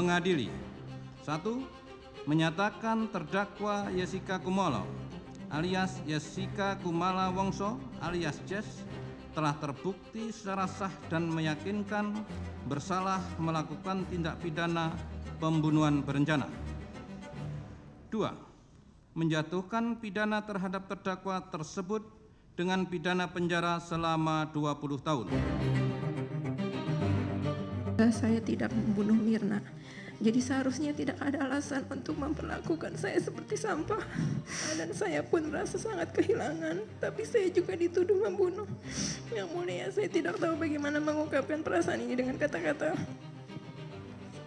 mengadili. Satu, menyatakan terdakwa Yesika Kumolo alias Yesika Kumala Wongso alias Jess telah terbukti secara sah dan meyakinkan bersalah melakukan tindak pidana pembunuhan berencana. Dua, menjatuhkan pidana terhadap terdakwa tersebut dengan pidana penjara selama 20 tahun saya tidak membunuh Mirna. Jadi seharusnya tidak ada alasan untuk memperlakukan saya seperti sampah. Dan saya pun merasa sangat kehilangan. Tapi saya juga dituduh membunuh. Yang mulia, saya tidak tahu bagaimana mengungkapkan perasaan ini dengan kata-kata.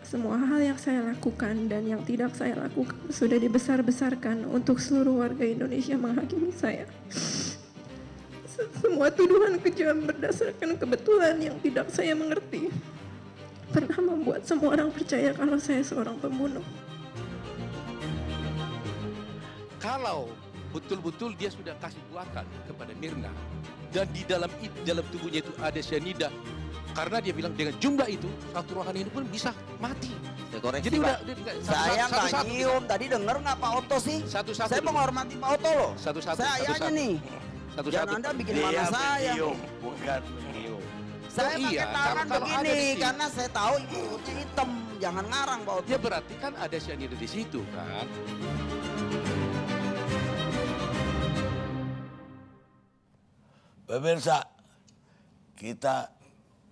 Semua hal yang saya lakukan dan yang tidak saya lakukan sudah dibesar-besarkan untuk seluruh warga Indonesia menghakimi saya. Semua tuduhan kejam berdasarkan kebetulan yang tidak saya mengerti pernah membuat semua orang percaya kalau saya seorang pembunuh. Kalau betul-betul dia sudah kasih buahkan kepada Mirna dan di dalam itu, dalam tubuhnya itu ada cyanida karena dia bilang dengan jumlah itu satu rohani ini pun bisa mati. Saya koreksi, Jadi udah, satu, saya nggak nyium tadi denger nggak Pak Oto sih? Satu, satu, saya menghormati Pak Oto loh. Satu, satu, saya satu, ayahnya satu, nih. Satu, Jangan satu. Anda bikin dia mana saya. bukan nyium saya iya, pakai iya, tangan begini karena saya tahu ibu perutnya hitam. Jangan ngarang Pak Dia ya, berarti kan ada cyanida di situ kan. Pemirsa, kita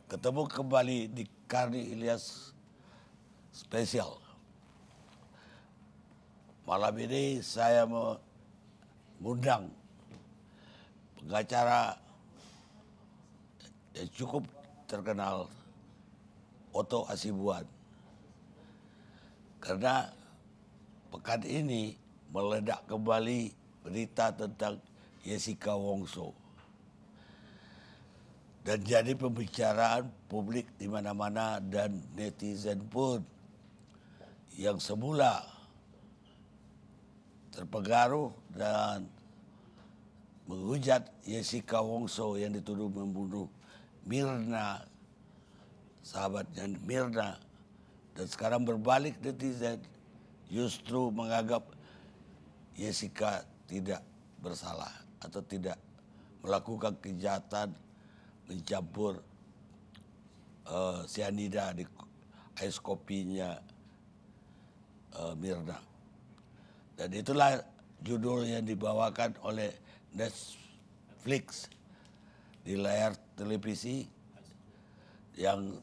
ketemu kembali di Karni Ilyas spesial. Malam ini saya mengundang pengacara ya cukup terkenal Oto Asibuan. Karena pekan ini meledak kembali berita tentang Jessica Wongso. Dan jadi pembicaraan publik di mana-mana dan netizen pun yang semula terpengaruh dan menghujat Jessica Wongso yang dituduh membunuh Mirna, sahabatnya Mirna. Dan sekarang berbalik netizen justru menganggap Jessica tidak bersalah atau tidak melakukan kejahatan mencampur uh, di ais kopinya uh, eh, Mirna. Dan itulah judul yang dibawakan oleh Netflix di layar televisi yang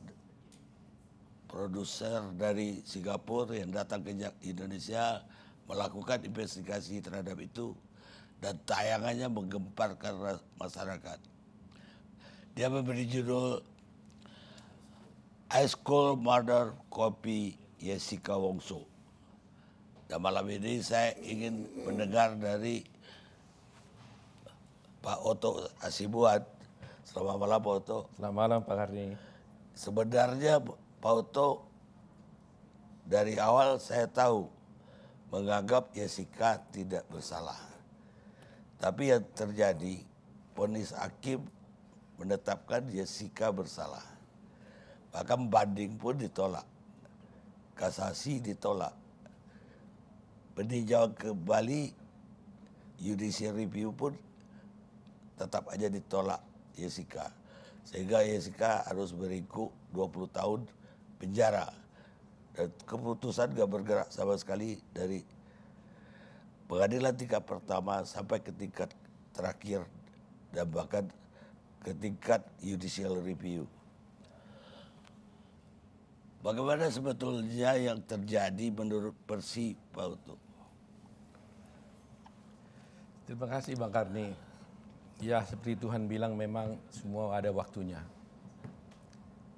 produser dari Singapura yang datang ke Indonesia melakukan investigasi terhadap itu dan tayangannya menggemparkan masyarakat. Dia memberi judul Ice Cold Murder Kopi Jessica Wongso. Dan malam ini saya ingin mendengar dari Pak Oto Asibuat. Selamat malam Pak Oto. Selamat malam Pak Karni. Sebenarnya Pak Oto dari awal saya tahu menganggap Jessica tidak bersalah. Tapi yang terjadi, ponis hakim menetapkan Jessica bersalah. Bahkan banding pun ditolak. Kasasi ditolak. Peninjauan ke Bali, judicial review pun tetap aja ditolak Yesika. Sehingga Yesika harus berikut 20 tahun penjara. Dan keputusan gak bergerak sama sekali dari pengadilan tingkat pertama sampai ke tingkat terakhir dan bahkan ke tingkat judicial review. Bagaimana sebetulnya yang terjadi menurut Persi Pak Utu? Terima kasih Bang Karni. Ya seperti Tuhan bilang memang semua ada waktunya.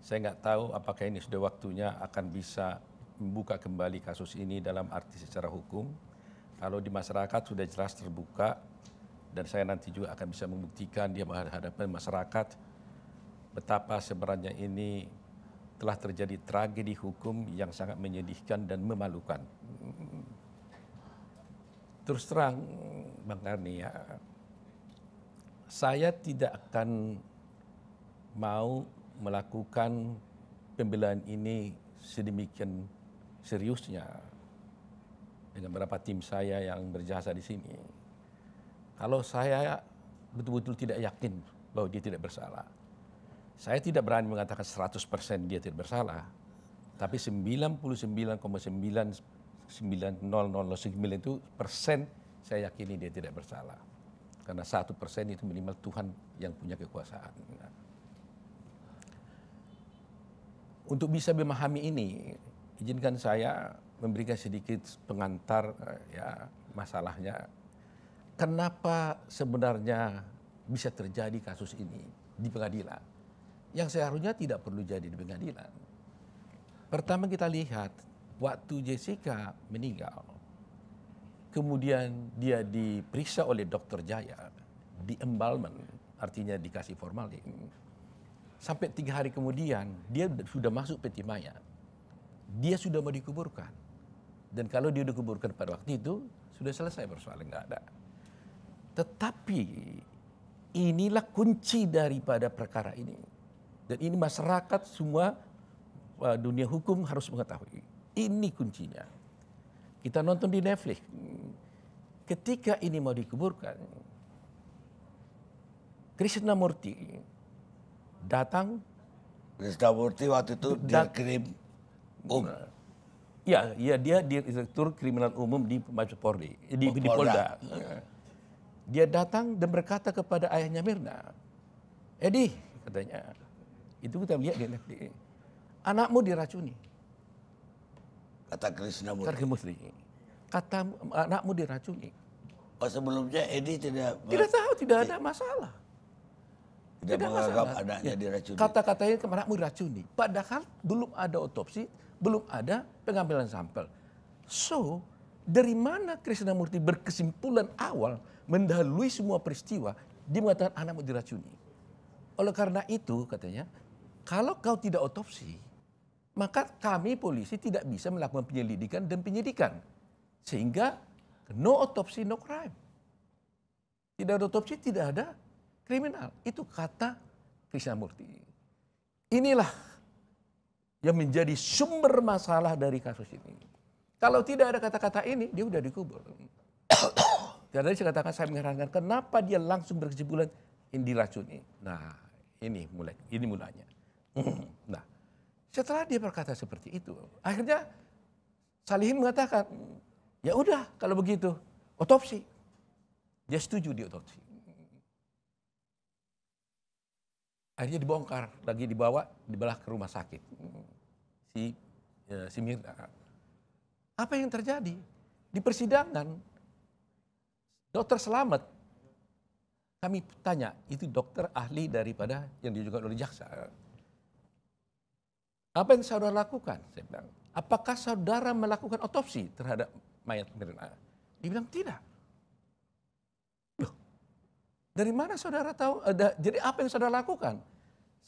Saya nggak tahu apakah ini sudah waktunya akan bisa membuka kembali kasus ini dalam arti secara hukum. Kalau di masyarakat sudah jelas terbuka dan saya nanti juga akan bisa membuktikan dia menghadapi masyarakat betapa sebenarnya ini telah terjadi tragedi hukum yang sangat menyedihkan dan memalukan. Terus terang, Bang Karni ya, saya tidak akan mau melakukan pembelaan ini sedemikian seriusnya dengan beberapa tim saya yang berjasa di sini. Kalau saya betul-betul tidak yakin bahwa dia tidak bersalah. Saya tidak berani mengatakan 100% dia tidak bersalah. Tapi 99,99009 itu persen saya yakini dia tidak bersalah karena satu persen itu minimal Tuhan yang punya kekuasaan. Untuk bisa memahami ini, izinkan saya memberikan sedikit pengantar eh, ya masalahnya. Kenapa sebenarnya bisa terjadi kasus ini di pengadilan? Yang seharusnya tidak perlu jadi di pengadilan. Pertama kita lihat waktu Jessica meninggal, kemudian dia diperiksa oleh dokter Jaya di embalmen artinya dikasih formalin sampai tiga hari kemudian dia sudah masuk peti mayat dia sudah mau dikuburkan dan kalau dia dikuburkan pada waktu itu sudah selesai persoalan nggak ada tetapi inilah kunci daripada perkara ini dan ini masyarakat semua eh, dunia hukum harus mengetahui ini kuncinya kita nonton di Netflix. Ketika ini mau dikuburkan, Krishnamurti datang. Krishnamurti waktu itu dikirim um. Ya, ya dia direktur kriminal umum di Mabes Polri, di, di Polda. Dia datang dan berkata kepada ayahnya Mirna, Edi katanya, itu kita lihat di Netflix, anakmu diracuni. Kata Krishnamurti. Kata eh, anakmu diracuni. Oh sebelumnya Edi tidak tidak tahu tidak ada masalah. Tidak, tidak menganggap masalah. anaknya ya. diracuni. Kata-katanya anakmu diracuni. Padahal belum ada otopsi, belum ada pengambilan sampel. So dari mana Murti berkesimpulan awal mendahului semua peristiwa dia mengatakan anakmu diracuni. Oleh karena itu katanya kalau kau tidak otopsi maka kami polisi tidak bisa melakukan penyelidikan dan penyidikan. Sehingga no autopsy, no crime. Tidak ada autopsi, tidak ada kriminal. Itu kata Krishnamurti. Inilah yang menjadi sumber masalah dari kasus ini. Kalau tidak ada kata-kata ini, dia sudah dikubur. Tadi saya katakan saya mengherankan kenapa dia langsung berkesimpulan ini diracuni. Nah, ini mulai ini mulanya. nah, setelah dia berkata seperti itu, akhirnya Salihin mengatakan, ya udah kalau begitu, otopsi. Dia setuju di otopsi. Akhirnya dibongkar, lagi dibawa, dibelah ke rumah sakit. Si, ya, si Mirna. Apa yang terjadi? Di persidangan, dokter selamat. Kami tanya, itu dokter ahli daripada yang diajukan oleh jaksa apa yang saudara lakukan? Saya bilang, apakah saudara melakukan otopsi terhadap mayat Mirna Dibilang Dia bilang, tidak. Loh, dari mana saudara tahu? Ada, eh, jadi apa yang saudara lakukan?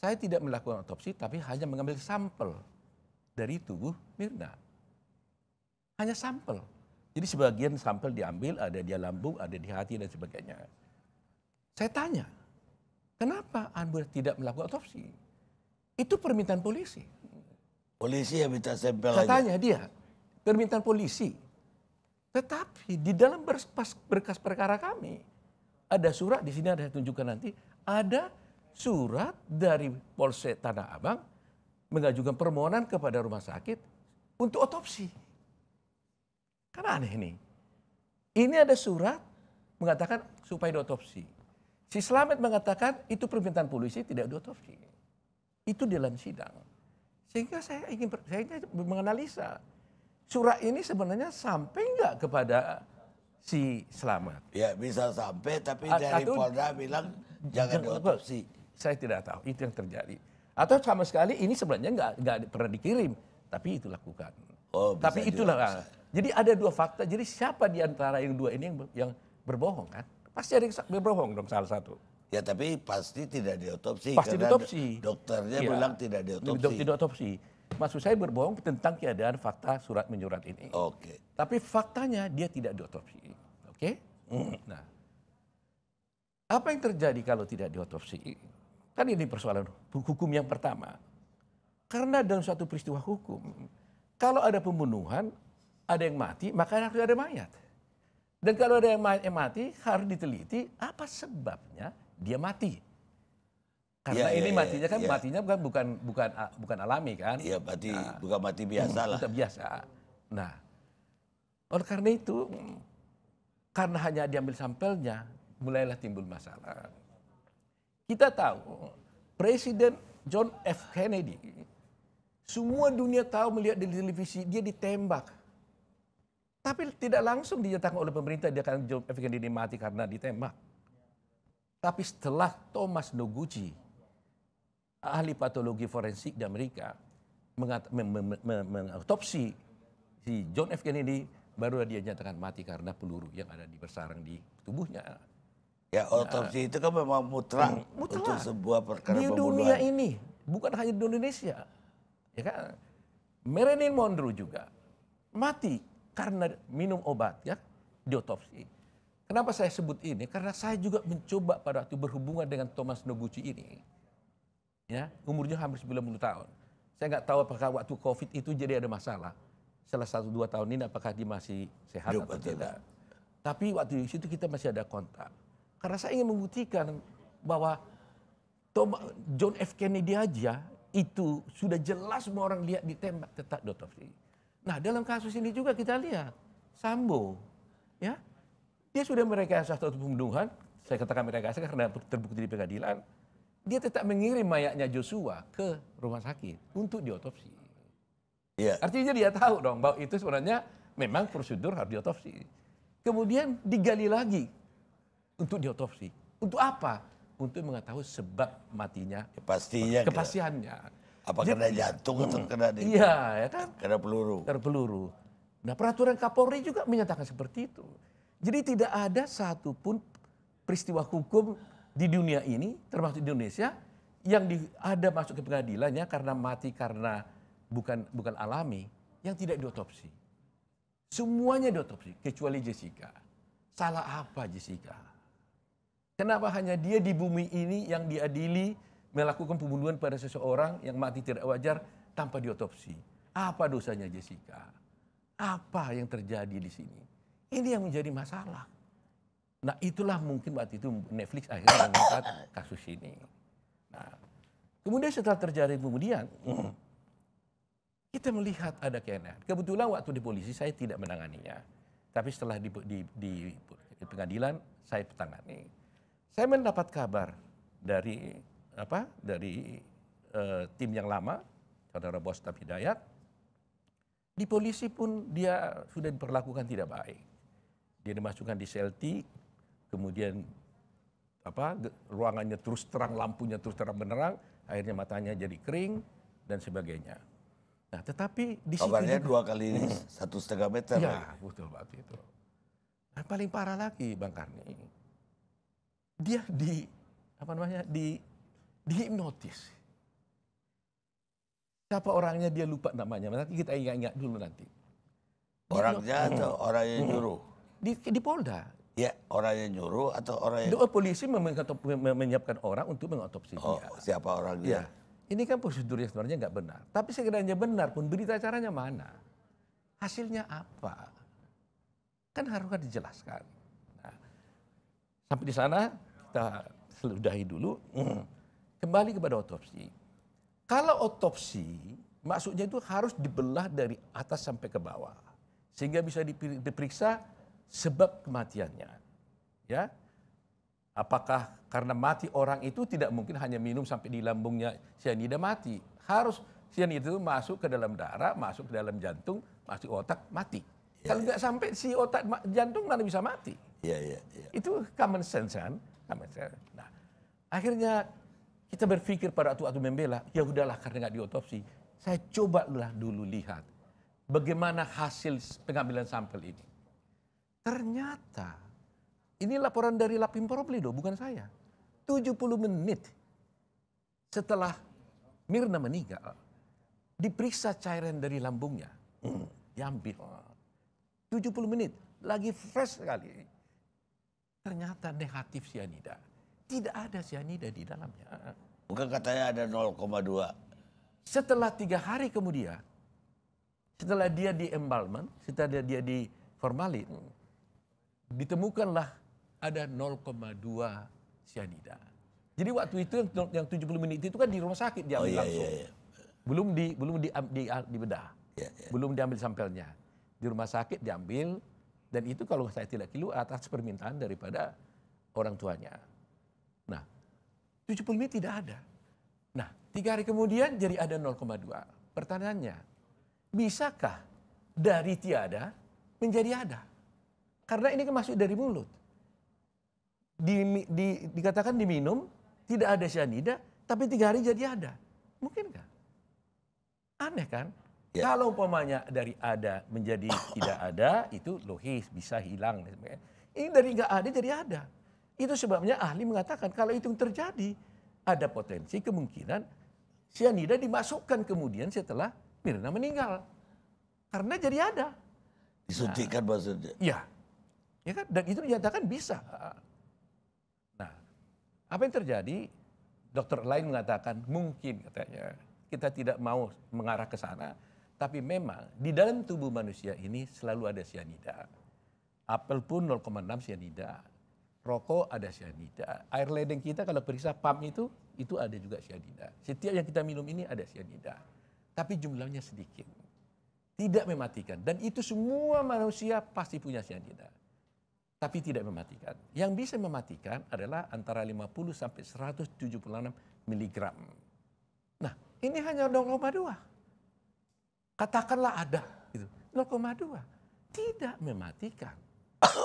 Saya tidak melakukan otopsi, tapi hanya mengambil sampel dari tubuh Mirna. Hanya sampel. Jadi sebagian sampel diambil, ada di lambung, ada di hati, dan sebagainya. Saya tanya, kenapa Anda tidak melakukan otopsi? Itu permintaan polisi. Polisi yang minta sampel Katanya aja. dia, permintaan polisi. Tetapi di dalam berkas, berkas perkara kami, ada surat di sini ada tunjukkan nanti, ada surat dari Polsek Tanah Abang mengajukan permohonan kepada rumah sakit untuk otopsi. Karena aneh ini. Ini ada surat mengatakan supaya diotopsi. Si Slamet mengatakan itu permintaan polisi tidak diotopsi. Itu dalam sidang. Sehingga saya ingin saya ingin menganalisa surat ini sebenarnya sampai nggak kepada si Selamat? Ya bisa sampai, tapi A dari atau, Polda bilang jangan diotopsi. Saya tidak tahu itu yang terjadi. Atau sama sekali ini sebenarnya nggak nggak pernah dikirim, tapi itu lakukan. Oh, bisa tapi itulah. Juga. Jadi ada dua fakta. Jadi siapa di antara yang dua ini yang yang berbohong kan? Pasti ada yang berbohong dong salah satu. Ya tapi pasti tidak diotopsi. Pasti diotopsi. Dokternya ya. bilang tidak diotopsi. Tidak diotopsi. Maksud saya berbohong tentang keadaan fakta surat menyurat ini. Oke. Okay. Tapi faktanya dia tidak diotopsi. Oke. Okay? Mm. Nah, apa yang terjadi kalau tidak diotopsi? Kan ini persoalan hukum yang pertama. Karena dalam suatu peristiwa hukum, kalau ada pembunuhan, ada yang mati, maka harus ada mayat. Dan kalau ada yang mati, harus diteliti apa sebabnya dia mati. Karena ya, ini ya, ya, matinya kan ya. matinya bukan bukan bukan ah, bukan alami kan? Iya, mati nah, bukan mati biasa hmm, lah. Bukan biasa. Nah, oleh karena itu karena hanya diambil sampelnya, mulailah timbul masalah. Kita tahu Presiden John F Kennedy semua dunia tahu melihat di televisi dia ditembak. Tapi tidak langsung dinyatakan oleh pemerintah dia akan John F Kennedy mati karena ditembak. Tapi setelah Thomas Noguchi, ahli patologi forensik di Amerika, mengautopsi si John F. Kennedy, baru dia nyatakan mati karena peluru yang ada di bersarang di tubuhnya. Ya, otopsi nah, itu kan memang mutlak, hmm, mutlak untuk sebuah perkara pembunuhan di pembunuhan. dunia ini, bukan hanya di Indonesia. Ya kan? Marilyn Monroe juga mati karena minum obat ya, diotopsi. Kenapa saya sebut ini? Karena saya juga mencoba pada waktu berhubungan dengan Thomas Noguchi ini. Ya, umurnya hampir 90 tahun. Saya nggak tahu apakah waktu COVID itu jadi ada masalah. Salah satu dua tahun ini apakah dia masih sehat atau tidak. Tapi waktu itu kita masih ada kontak. Karena saya ingin membuktikan bahwa John F. Kennedy aja itu sudah jelas semua orang lihat ditembak tetap dotasi. Nah dalam kasus ini juga kita lihat Sambo ya dia sudah mereka merekayasa satu pembunuhan, saya katakan mereka merekayasa karena terbukti di pengadilan. Dia tetap mengirim mayatnya Joshua ke rumah sakit untuk diotopsi. Yeah. Artinya dia tahu dong bahwa itu sebenarnya memang prosedur harus diotopsi. Kemudian digali lagi untuk diotopsi. Untuk apa? Untuk mengetahui sebab matinya. Ya, pastinya. Kepastiannya. Apa Jadi, kena jantung atau kena di, Iya, ya kan? Karena peluru. Karena peluru. Nah, peraturan Kapolri juga menyatakan seperti itu. Jadi tidak ada satupun peristiwa hukum di dunia ini, termasuk di Indonesia, yang di, ada masuk ke pengadilannya karena mati karena bukan bukan alami, yang tidak diotopsi. Semuanya diotopsi, kecuali Jessica. Salah apa Jessica? Kenapa hanya dia di bumi ini yang diadili melakukan pembunuhan pada seseorang yang mati tidak wajar tanpa diotopsi? Apa dosanya Jessica? Apa yang terjadi di sini? Ini yang menjadi masalah. Nah itulah mungkin waktu itu Netflix akhirnya mengangkat kasus ini. Nah, kemudian setelah terjadi kemudian, kita melihat ada KNR. Kebetulan waktu di polisi saya tidak menanganinya. Tapi setelah di, di, di, di pengadilan saya petangani. Saya mendapat kabar dari apa dari e, tim yang lama saudara Bos Dayat, di polisi pun dia sudah diperlakukan tidak baik dia dimasukkan di CLT, kemudian apa ruangannya terus terang, lampunya terus terang benerang, akhirnya matanya jadi kering dan sebagainya. Nah, tetapi di Kabarnya situ dua kali ini hmm. satu setengah meter. Ya, betul waktu itu. Dan paling parah lagi Bang Karni, dia di apa namanya di dihipnotis. Siapa orangnya dia lupa namanya. Nanti kita ingat-ingat dulu nanti. Orangnya atau orang yang hmm. nyuruh? di, di Polda. Ya, orang yang nyuruh atau orang yang... Oh, polisi menyiapkan orang untuk mengotopsi oh, dia. siapa orangnya? Ya. Ini kan prosedur yang sebenarnya nggak benar. Tapi sekiranya benar pun berita acaranya mana? Hasilnya apa? Kan harus kan dijelaskan. Nah, sampai di sana kita seludahi dulu. Hmm. Kembali kepada otopsi. Kalau otopsi, maksudnya itu harus dibelah dari atas sampai ke bawah. Sehingga bisa diperiksa sebab kematiannya. Ya. Apakah karena mati orang itu tidak mungkin hanya minum sampai di lambungnya sianida mati. Harus sianida itu masuk ke dalam darah, masuk ke dalam jantung, masuk otak, mati. Ya, Kalau ya. nggak ya. sampai si otak jantung mana bisa mati? Iya iya. ya. Itu common sense kan? Common sense. Nah, akhirnya kita berpikir pada waktu waktu membela, ya udahlah karena nggak diotopsi. Saya cobalah dulu lihat bagaimana hasil pengambilan sampel ini. Ternyata, ini laporan dari Lapim Proplido, bukan saya. 70 menit setelah Mirna meninggal, diperiksa cairan dari lambungnya. Hmm, diambil. 70 menit, lagi fresh sekali. Ternyata negatif sianida. Tidak ada sianida di dalamnya. Bukan katanya ada 0,2. Setelah tiga hari kemudian, setelah dia di embalmen, setelah dia di formalin, ditemukanlah ada 0,2 sianida. Jadi waktu itu yang, yang 70 menit itu kan di rumah sakit diambil oh, iya, langsung. Iya, iya. Belum di belum di di, di bedah. Iya, iya. Belum diambil sampelnya. Di rumah sakit diambil dan itu kalau saya tidak kilu atas permintaan daripada orang tuanya. Nah, 70 menit tidak ada. Nah, tiga hari kemudian jadi ada 0,2. Pertanyaannya, bisakah dari tiada menjadi ada? Karena ini kan masuk dari mulut. Di, di, dikatakan diminum, tidak ada cyanida, tapi tiga hari jadi ada. Mungkin nggak? Aneh kan? Ya. Kalau umpamanya dari ada menjadi tidak ada, itu lohis bisa hilang. Ini dari nggak ada jadi ada. Itu sebabnya ahli mengatakan kalau itu terjadi, ada potensi kemungkinan cyanida dimasukkan kemudian setelah Mirna meninggal. Karena jadi ada. Disuntikkan nah, maksudnya? Iya. Ya kan? Dan itu dinyatakan bisa. Nah, apa yang terjadi? Dokter lain mengatakan mungkin katanya kita tidak mau mengarah ke sana, tapi memang di dalam tubuh manusia ini selalu ada sianida. Apel pun 0,6 sianida, rokok ada sianida, air ledeng kita kalau periksa pam itu itu ada juga sianida. Setiap yang kita minum ini ada sianida. Tapi jumlahnya sedikit. Tidak mematikan dan itu semua manusia pasti punya sianida tapi tidak mematikan. Yang bisa mematikan adalah antara 50 sampai 176 miligram. Nah, ini hanya 0,2. Katakanlah ada, gitu. 0,2. Tidak mematikan.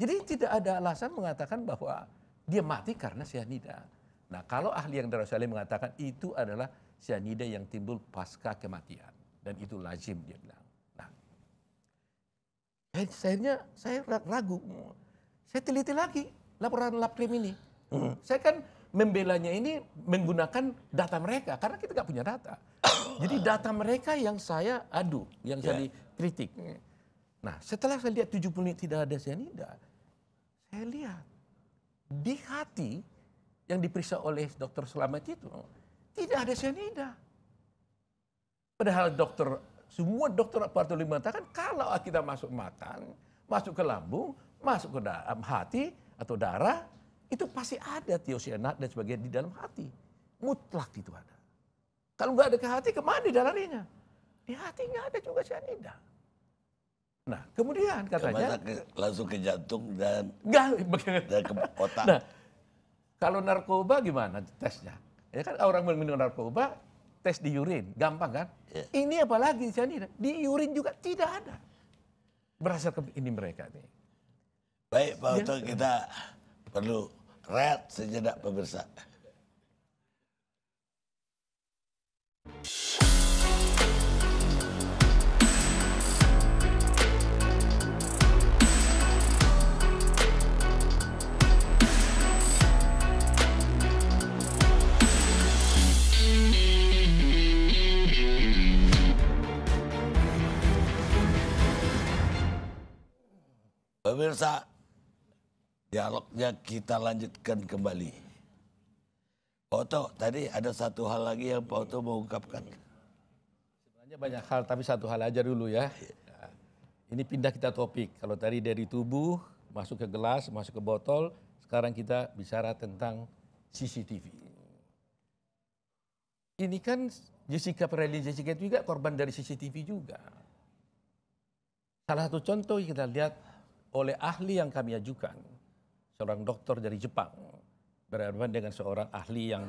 Jadi tidak ada alasan mengatakan bahwa dia mati karena sianida. Nah, kalau ahli yang Darussalim mengatakan itu adalah sianida yang timbul pasca kematian dan itu lazim dia bilang. Saya akhirnya saya ragu. Saya teliti lagi laporan labkrim ini. Hmm. Saya kan membelanya ini menggunakan data mereka karena kita nggak punya data. Jadi data mereka yang saya adu, yang yeah. saya kritik. Nah, setelah saya lihat 70 menit tidak ada sianida, saya lihat di hati yang diperiksa oleh dokter Selamat itu tidak ada sianida. Padahal dokter semua dokter partai mengatakan kalau kita masuk makan, masuk ke lambung, masuk ke dalam hati atau darah, itu pasti ada tiosianat dan sebagainya di dalam hati. Mutlak itu ada. Kalau nggak ada ke hati, kemana di dalarinya? Di hati nggak ada juga cyanida. Nah, kemudian katanya... Ke, langsung ke jantung dan, enggak, dan ke otak. Nah, kalau narkoba gimana tesnya? Ya kan orang minum narkoba, tes di urin, gampang kan? Yeah. Ini apalagi cyanida di urin juga tidak ada. ke ini mereka nih. Baik Pak Oto, iya. ya. kita perlu rehat sejenak pemirsa. Pemirsa, dialognya kita lanjutkan kembali. Oto, tadi ada satu hal lagi yang Pak Oto mau ungkapkan. Sebenarnya banyak hal, tapi satu hal aja dulu ya. Nah, ini pindah kita topik. Kalau tadi dari tubuh, masuk ke gelas, masuk ke botol, sekarang kita bicara tentang CCTV. Ini kan Jessica Perelli Jessica juga korban dari CCTV juga. Salah satu contoh yang kita lihat oleh ahli yang kami ajukan, seorang dokter dari Jepang, berhadapan dengan seorang ahli yang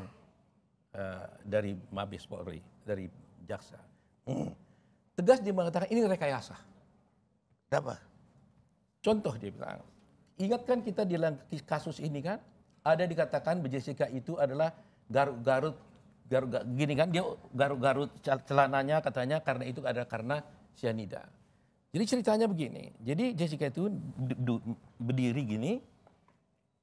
uh, dari Mabes Polri, dari Jaksa. Hmm. Tegas dia mengatakan ini rekayasa. Kenapa? Contoh dia bilang, ingatkan kita di kasus ini kan, ada dikatakan Jessica itu adalah garut-garut garut, gini kan dia garut-garut celananya katanya karena itu ada karena sianida. Jadi ceritanya begini. Jadi Jessica itu berdiri gini.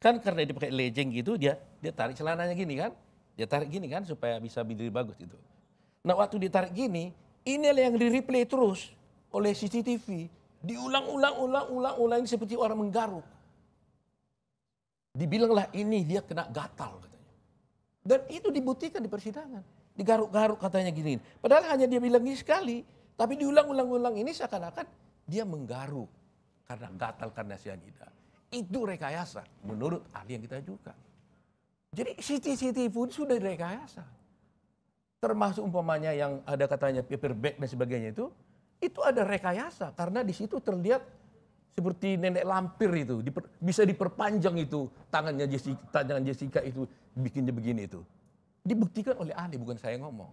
Kan karena dia pakai legging gitu dia dia tarik celananya gini kan. Dia tarik gini kan supaya bisa berdiri bagus gitu. Nah waktu ditarik gini, ini yang di replay terus oleh CCTV. Diulang-ulang-ulang-ulang-ulang seperti orang menggaruk. Dibilanglah ini dia kena gatal katanya. Dan itu dibuktikan di persidangan. Digaruk-garuk katanya gini. Padahal hanya dia bilang ini sekali tapi diulang-ulang-ulang ini seakan-akan dia menggaru karena gatal karena sianida. Itu rekayasa menurut ahli yang kita juga. Jadi City City pun sudah direkayasa. Termasuk umpamanya yang ada katanya paper bag dan sebagainya itu, itu ada rekayasa karena di situ terlihat seperti nenek lampir itu diper, bisa diperpanjang itu tangannya Jessica, tangan Jessica itu bikinnya begini itu dibuktikan oleh ahli bukan saya ngomong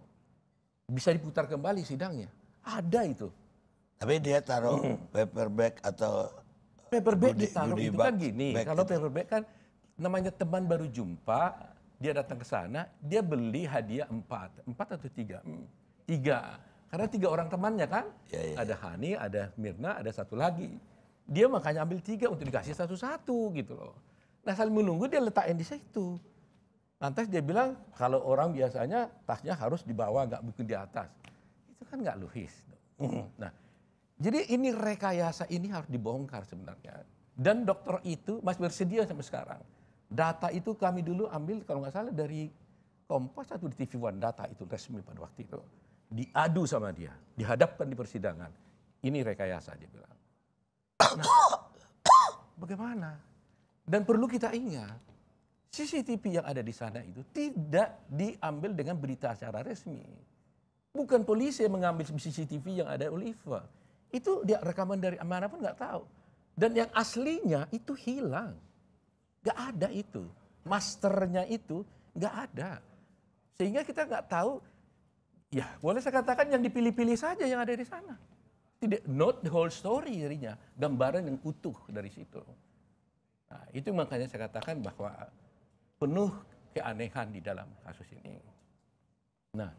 bisa diputar kembali sidangnya ada itu. Tapi dia taruh hmm. paperback atau paperback bag ditaruh itu kan gini. Kalau itu. paperback kan namanya teman baru jumpa, dia datang ke sana, dia beli hadiah empat, empat atau tiga, hmm, tiga. Karena tiga orang temannya kan, ya, ya, ya, ada Hani, ada Mirna, ada satu lagi. Dia makanya ambil tiga untuk dikasih satu-satu gitu loh. Nah saling menunggu dia letakin di situ. Lantas dia bilang kalau orang biasanya tasnya harus dibawa nggak mungkin di atas. Itu kan nggak luhis. Nah, jadi ini rekayasa ini harus dibongkar sebenarnya. Dan dokter itu masih bersedia sampai sekarang. Data itu kami dulu ambil kalau nggak salah dari Kompas atau di TV One data itu resmi pada waktu itu. Diadu sama dia, dihadapkan di persidangan. Ini rekayasa dia bilang. Nah, bagaimana? Dan perlu kita ingat, CCTV yang ada di sana itu tidak diambil dengan berita secara resmi Bukan polisi yang mengambil CCTV yang ada Oliva. Itu dia rekaman dari mana pun nggak tahu. Dan yang aslinya itu hilang. nggak ada itu. Masternya itu nggak ada. Sehingga kita nggak tahu, ya boleh saya katakan yang dipilih-pilih saja yang ada di sana. Tidak, not the whole story dirinya. Gambaran yang utuh dari situ. Nah, itu makanya saya katakan bahwa penuh keanehan di dalam kasus ini. Nah,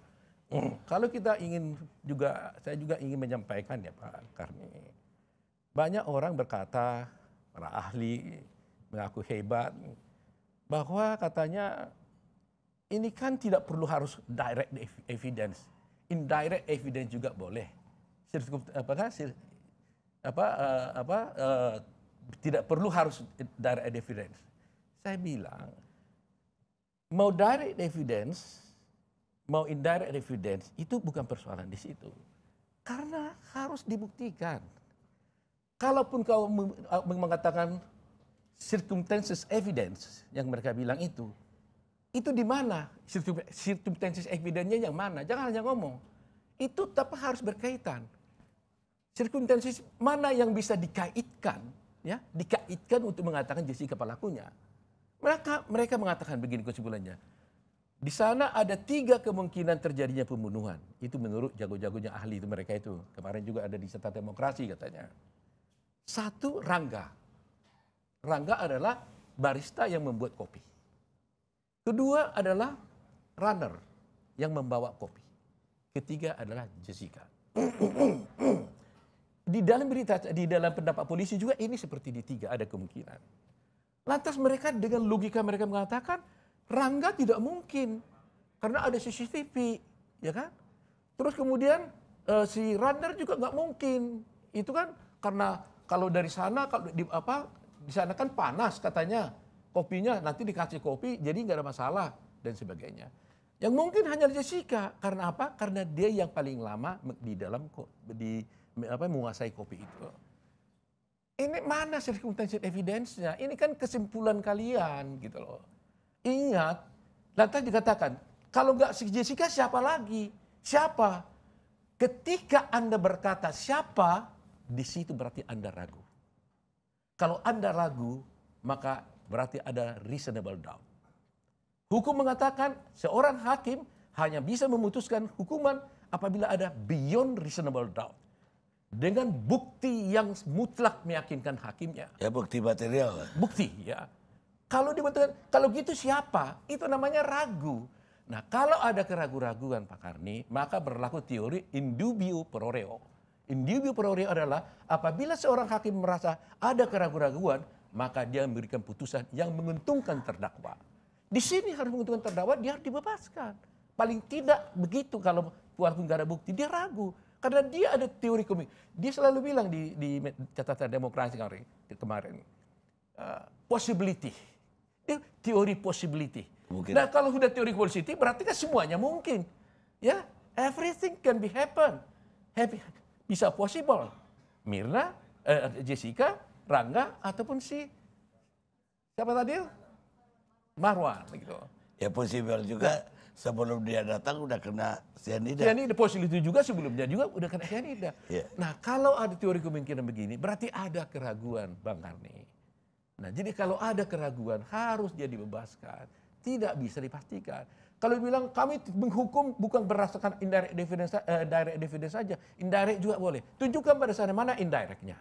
Hmm. Kalau kita ingin juga, saya juga ingin menyampaikan ya Pak Karni. Banyak orang berkata, para ahli mengaku hebat, bahwa katanya ini kan tidak perlu harus direct evidence. Indirect evidence juga boleh. Apa, kan, apa, eh, apa, eh, tidak perlu harus direct evidence. Saya bilang, mau direct evidence mau indirect evidence itu bukan persoalan di situ. Karena harus dibuktikan. Kalaupun kau uh, mengatakan circumstances evidence yang mereka bilang itu, itu di mana circumstances evidence-nya yang mana? Jangan hanya ngomong. Itu tetap harus berkaitan. Circumstances mana yang bisa dikaitkan, ya, dikaitkan untuk mengatakan Jessica pelakunya. Mereka mereka mengatakan begini kesimpulannya di sana ada tiga kemungkinan terjadinya pembunuhan. Itu menurut jago-jagonya ahli itu mereka itu. Kemarin juga ada di Serta Demokrasi katanya. Satu, Rangga. Rangga adalah barista yang membuat kopi. Kedua adalah runner yang membawa kopi. Ketiga adalah Jessica. di dalam berita di dalam pendapat polisi juga ini seperti di tiga ada kemungkinan. Lantas mereka dengan logika mereka mengatakan Rangga tidak mungkin karena ada CCTV, ya kan? Terus kemudian uh, si runner juga nggak mungkin, itu kan karena kalau dari sana kalau di apa di sana kan panas katanya kopinya nanti dikasih kopi jadi nggak ada masalah dan sebagainya. Yang mungkin hanya Jessica karena apa? Karena dia yang paling lama di dalam di apa menguasai kopi itu. Ini mana circumstantial evidence-nya? Ini kan kesimpulan kalian gitu loh. Ingat, lantas dikatakan, kalau nggak si Jessica siapa lagi? Siapa? Ketika Anda berkata siapa, di situ berarti Anda ragu. Kalau Anda ragu, maka berarti ada reasonable doubt. Hukum mengatakan seorang hakim hanya bisa memutuskan hukuman apabila ada beyond reasonable doubt dengan bukti yang mutlak meyakinkan hakimnya. Ya bukti material. Bukti ya. Kalau dia kalau gitu siapa? Itu namanya ragu. Nah kalau ada keraguan-raguan Pak Karni, maka berlaku teori indubio pro reo. Indubio pro reo adalah apabila seorang hakim merasa ada keraguan-raguan, maka dia memberikan putusan yang menguntungkan terdakwa. Di sini harus menguntungkan terdakwa, dia harus dibebaskan. Paling tidak begitu kalau walaupun nggak ada bukti, dia ragu. Karena dia ada teori komik. Dia selalu bilang di, di catatan demokrasi kemarin, kemarin uh, possibility teori possibility. Mungkin. Nah kalau sudah teori possibility berarti kan semuanya mungkin. Ya, everything can be happen. Happy, bisa possible. Mirna, eh, Jessica, Rangga, ataupun si siapa tadi? Marwan. Gitu. Ya possible juga sebelum dia datang udah kena ini the possibility juga sebelum dia juga udah kena cyanida. yeah. Nah kalau ada teori kemungkinan begini berarti ada keraguan Bang Karni. Nah, jadi kalau ada keraguan harus dia dibebaskan, tidak bisa dipastikan. Kalau dibilang kami menghukum bukan berdasarkan indirect evidence, uh, direct evidence saja, indirect juga boleh. Tunjukkan pada sana mana indirectnya.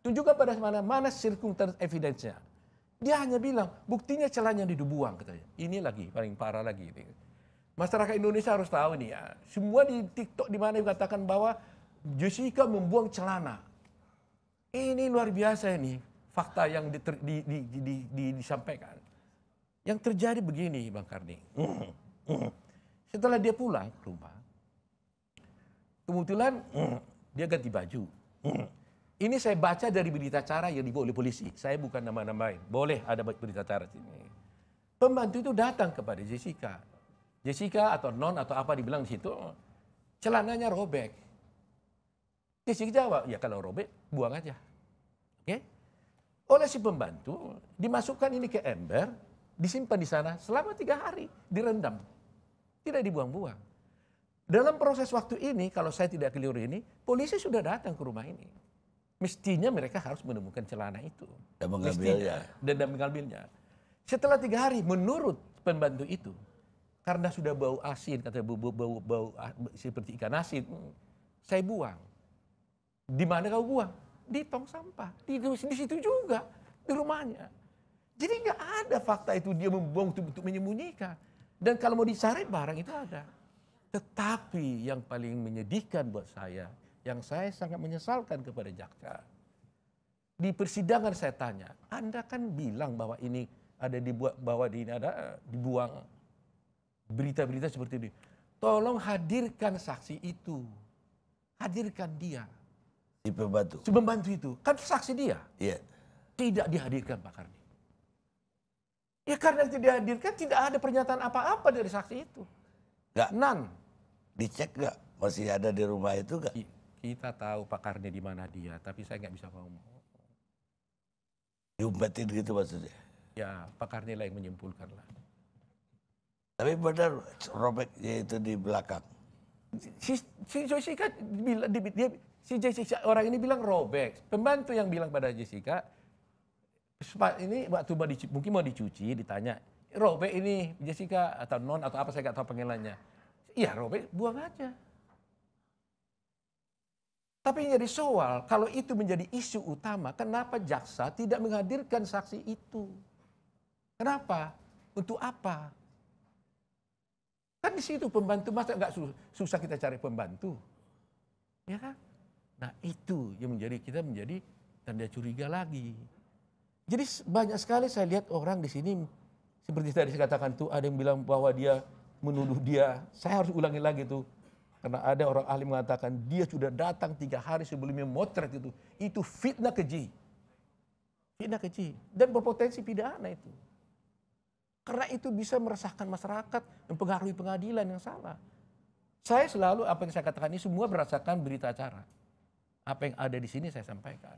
Tunjukkan pada sana mana circumstance evidence-nya. Dia hanya bilang, buktinya celahnya di Dubuang katanya. Ini lagi, paling parah lagi. ini. Masyarakat Indonesia harus tahu nih ya. Semua di TikTok di mana dikatakan bahwa Jessica membuang celana. Ini luar biasa ini fakta yang di, di, di, di, di, disampaikan. Yang terjadi begini Bang Karni. Mm-hmm. Mm-hmm. Setelah dia pulang ke rumah, kebetulan mm-hmm, dia ganti baju. Ini saya baca dari berita acara yang dibuat oleh polisi. Saya bukan nama-namain. nama Boleh ada berita acara sini. Pembantu itu datang kepada Jessica. Jessica atau non atau apa dibilang di situ, celananya robek. Jessica jawab, ya kalau robek buang aja. Oke? Okay? oleh si pembantu dimasukkan ini ke ember, disimpan di sana selama tiga hari, direndam, tidak dibuang-buang. Dalam proses waktu ini, kalau saya tidak keliru ini, polisi sudah datang ke rumah ini. Mestinya mereka harus menemukan celana itu. Dan mengambilnya. Ya. dan mengambilnya. Setelah tiga hari, menurut pembantu itu, karena sudah bau asin, kata bau, bau, bau, bau ah, seperti ikan asin, hmm, saya buang. Di mana kau buang? di tong sampah, di, di situ juga, di rumahnya. Jadi nggak ada fakta itu dia membuang untuk, untuk menyembunyikan. Dan kalau mau dicari barang itu ada. Tetapi yang paling menyedihkan buat saya, yang saya sangat menyesalkan kepada jaksa. Di persidangan saya tanya, Anda kan bilang bahwa ini ada dibuat bahwa ini ada eh, dibuang berita-berita seperti ini. Tolong hadirkan saksi itu. Hadirkan dia di pembantu. Si pembantu itu kan saksi dia. Iya. Tidak dihadirkan Pak Karni. Ya karena tidak dihadirkan tidak ada pernyataan apa-apa dari saksi itu. Gak Nan. Dicek gak Masih ada di rumah itu gak? Kita tahu Pak Karni di mana dia, tapi saya nggak bisa ngomong. Diumpetin gitu maksudnya? Ya, Pak Karni lah yang menyimpulkan lah. Tapi benar robeknya itu di belakang. Si, si kan bila, dia, Si Jessica, orang ini bilang robek. Pembantu yang bilang pada Jessica, ini waktu mau dicuci, mungkin mau dicuci, ditanya, robek ini Jessica atau non atau apa saya nggak tahu panggilannya. Iya robek, buang aja. Tapi jadi soal, kalau itu menjadi isu utama, kenapa jaksa tidak menghadirkan saksi itu? Kenapa? Untuk apa? Kan di situ pembantu masa nggak susah kita cari pembantu, ya kan? Nah itu yang menjadi kita menjadi tanda curiga lagi. Jadi banyak sekali saya lihat orang di sini seperti tadi saya katakan tuh ada yang bilang bahwa dia menuduh dia. Saya harus ulangi lagi tuh karena ada orang ahli mengatakan dia sudah datang tiga hari sebelumnya motret itu. Itu fitnah keji. Fitnah keji. Dan berpotensi pidana itu. Karena itu bisa meresahkan masyarakat, mempengaruhi pengadilan yang salah. Saya selalu, apa yang saya katakan ini semua berdasarkan berita acara. Apa yang ada di sini saya sampaikan.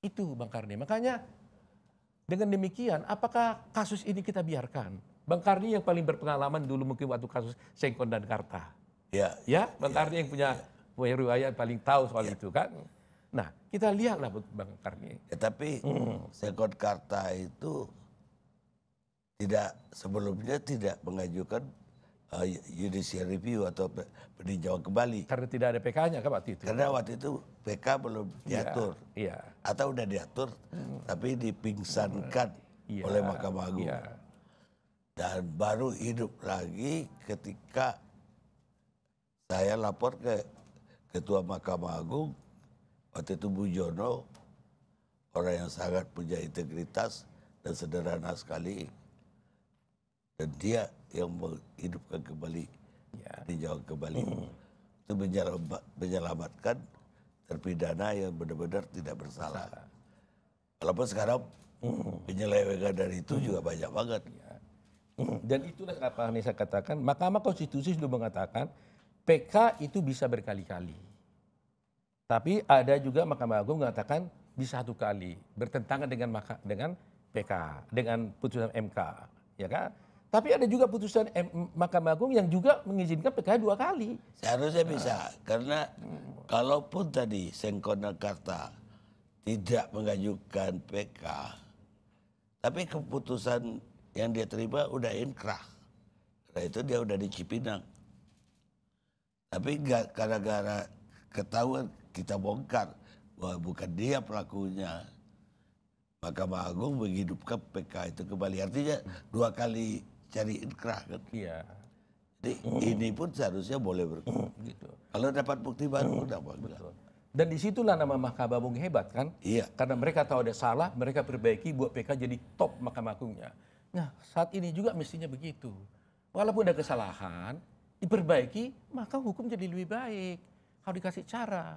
Itu Bang Karni. Makanya dengan demikian apakah kasus ini kita biarkan? Bang Karni yang paling berpengalaman dulu mungkin waktu kasus Sengkon dan Karta. Ya. Ya, ya. Bang ya, Karni yang punya ya. punya paling tahu soal ya. itu kan. Nah, kita lihatlah Bang Karni. Ya, tapi hmm. Sengkon Karta itu tidak sebelumnya tidak mengajukan uh, judicial review atau peninjauan kembali. Karena tidak ada PK-nya kan waktu itu. Karena waktu itu PK belum iya, diatur. Iya. Ya. Atau udah diatur hmm. tapi dipingsankan ya, oleh Mahkamah Agung. Ya. Dan baru hidup lagi ketika saya lapor ke Ketua Mahkamah Agung waktu itu Bu Jono orang yang sangat punya integritas dan sederhana sekali dan dia yang menghidupkan kembali ya. Jawa kembali hmm. itu menyelamatkan terpidana yang benar-benar tidak bersalah. Walaupun sekarang hmm. penyelewengan dari itu hmm. juga banyak banget. Ya. Hmm. Dan itulah kenapa saya katakan Mahkamah Konstitusi sudah mengatakan PK itu bisa berkali-kali. Tapi ada juga Mahkamah Agung mengatakan bisa satu kali bertentangan dengan maka, dengan PK dengan putusan MK, ya kan? Tapi ada juga putusan M Mahkamah Agung yang juga mengizinkan PKH dua kali. Seharusnya nah. bisa, karena hmm. kalaupun tadi Sengkona Karta tidak mengajukan PK, tapi keputusan yang dia terima udah inkrah. Karena itu dia udah di Cipinang. Tapi gak, gara-gara ketahuan kita bongkar bahwa bukan dia pelakunya. Mahkamah Agung menghidupkan PK itu kembali. Artinya dua kali inkrah kan. Iya. Jadi mm. ini pun seharusnya boleh berkembang. Gitu. Kalau dapat bukti baru, mm. udah Betul. Dan disitulah nama Mahkamah Agung hebat kan? Iya. Karena mereka tahu ada salah, mereka perbaiki buat PK jadi top Mahkamah Agungnya. Nah saat ini juga mestinya begitu. Walaupun ada kesalahan, diperbaiki maka hukum jadi lebih baik. Kalau dikasih cara.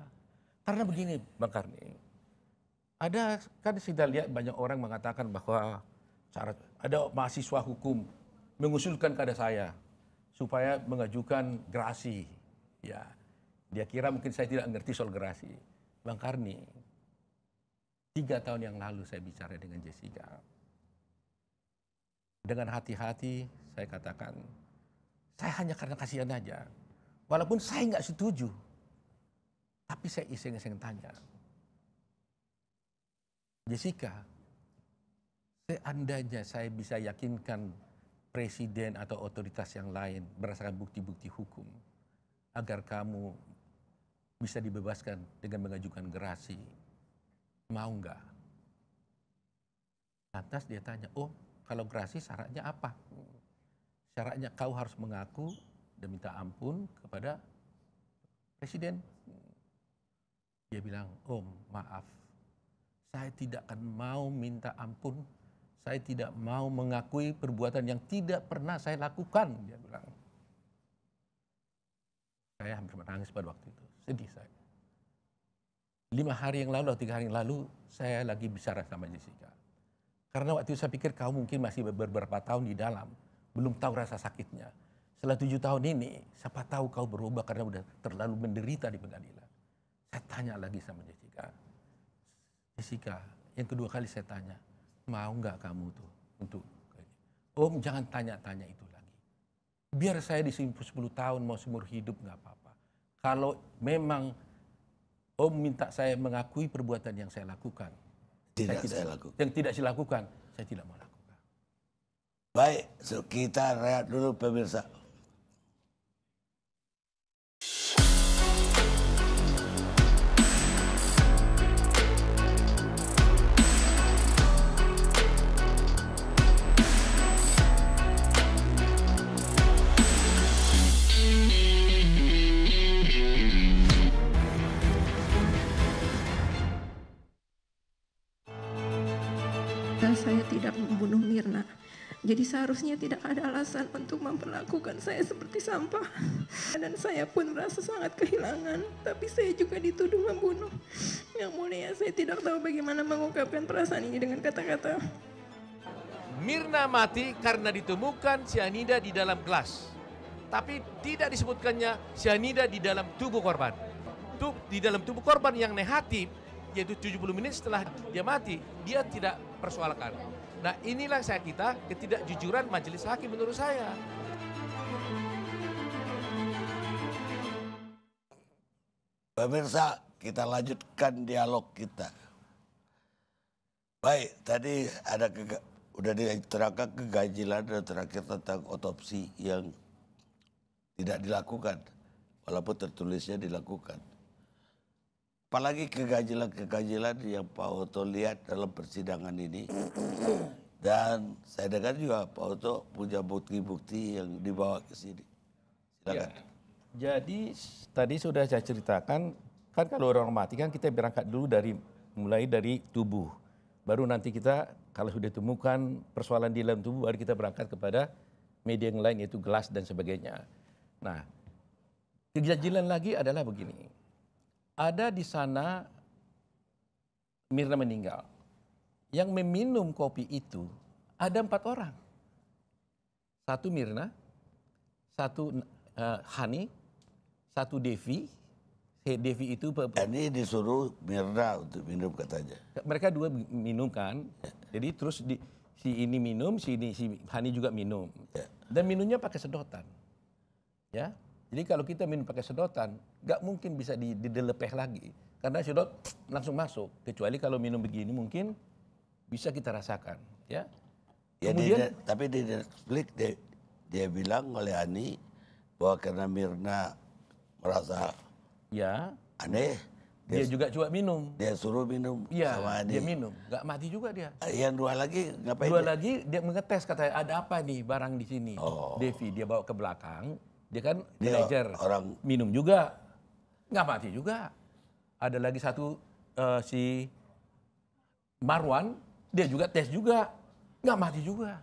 Karena begini Bang Karni, ada kan kita lihat banyak orang mengatakan bahwa cara ada mahasiswa hukum mengusulkan kepada saya supaya mengajukan gerasi. Ya, dia kira mungkin saya tidak mengerti soal gerasi. Bang Karni, tiga tahun yang lalu saya bicara dengan Jessica. Dengan hati-hati saya katakan, saya hanya karena kasihan aja. Walaupun saya nggak setuju, tapi saya iseng-iseng tanya. Jessica, seandainya saya bisa yakinkan presiden atau otoritas yang lain berdasarkan bukti-bukti hukum agar kamu bisa dibebaskan dengan mengajukan gerasi. Mau nggak? Lantas dia tanya, oh kalau gerasi syaratnya apa? Syaratnya kau harus mengaku dan minta ampun kepada presiden. Dia bilang, om oh, maaf, saya tidak akan mau minta ampun saya tidak mau mengakui perbuatan yang tidak pernah saya lakukan. Dia bilang. Saya hampir menangis pada waktu itu. Sedih saya. Lima hari yang lalu atau tiga hari yang lalu, saya lagi bicara sama Jessica. Karena waktu itu saya pikir kau mungkin masih beberapa tahun di dalam. Belum tahu rasa sakitnya. Setelah tujuh tahun ini, siapa tahu kau berubah karena sudah terlalu menderita di pengadilan. Saya tanya lagi sama Jessica. Jessica, yang kedua kali saya tanya, Mau nggak kamu tuh untuk gitu? Om oh, jangan tanya-tanya itu lagi. Biar saya di sini 10 tahun mau seumur hidup nggak apa-apa. Kalau memang Om minta saya mengakui perbuatan yang saya lakukan. Tidak saya, tidak, saya lakukan. Yang tidak saya lakukan, saya tidak mau lakukan. Baik, so kita rehat dulu pemirsa. membunuh Mirna. Jadi seharusnya tidak ada alasan untuk memperlakukan saya seperti sampah. Dan saya pun merasa sangat kehilangan. Tapi saya juga dituduh membunuh. Yang mulia, saya tidak tahu bagaimana mengungkapkan perasaan ini dengan kata-kata. Mirna mati karena ditemukan Cyanida di dalam gelas. Tapi tidak disebutkannya Cyanida di dalam tubuh korban. Di dalam tubuh korban yang nehati, yaitu 70 menit setelah dia mati, dia tidak persoalkan. Nah inilah saya kita ketidakjujuran majelis hakim menurut saya. Pemirsa, kita lanjutkan dialog kita. Baik, tadi ada ke, udah diterangkan keganjilan dan terakhir tentang otopsi yang tidak dilakukan, walaupun tertulisnya dilakukan apalagi keganjilan-keganjilan yang Pak Oto lihat dalam persidangan ini dan saya dengar juga Pak Oto punya bukti-bukti yang dibawa ke sini silakan ya. jadi tadi sudah saya ceritakan kan kalau orang mati kan kita berangkat dulu dari mulai dari tubuh baru nanti kita kalau sudah temukan persoalan di dalam tubuh baru kita berangkat kepada media yang lain yaitu gelas dan sebagainya nah keganjilan lagi adalah begini ada di sana Mirna meninggal. Yang meminum kopi itu ada empat orang. Satu Mirna, satu uh, Hani, satu Devi. Hey, Devi itu ini disuruh Mirna untuk minum katanya. Mereka dua minum kan. Jadi terus di, si ini minum, si ini si Hani juga minum. Ya. Dan minumnya pakai sedotan. Ya. Jadi kalau kita minum pakai sedotan, nggak mungkin bisa didelepeh lagi. Karena sedot langsung masuk. Kecuali kalau minum begini mungkin bisa kita rasakan. Ya. ya Kemudian, dia, tapi di Netflix dia, dia bilang oleh Ani bahwa karena Mirna merasa ya aneh, dia, dia juga coba minum. Dia suruh minum ya, sama Ani. Dia minum, nggak mati juga dia. Ah, yang dua lagi ngapain? Dua dia? lagi dia mengetes katanya ada apa nih barang di sini. Oh. Devi dia bawa ke belakang, dia kan dia manajer. Orang minum juga. Nggak mati juga. Ada lagi satu uh, si Marwan, dia juga tes juga. Nggak mati juga.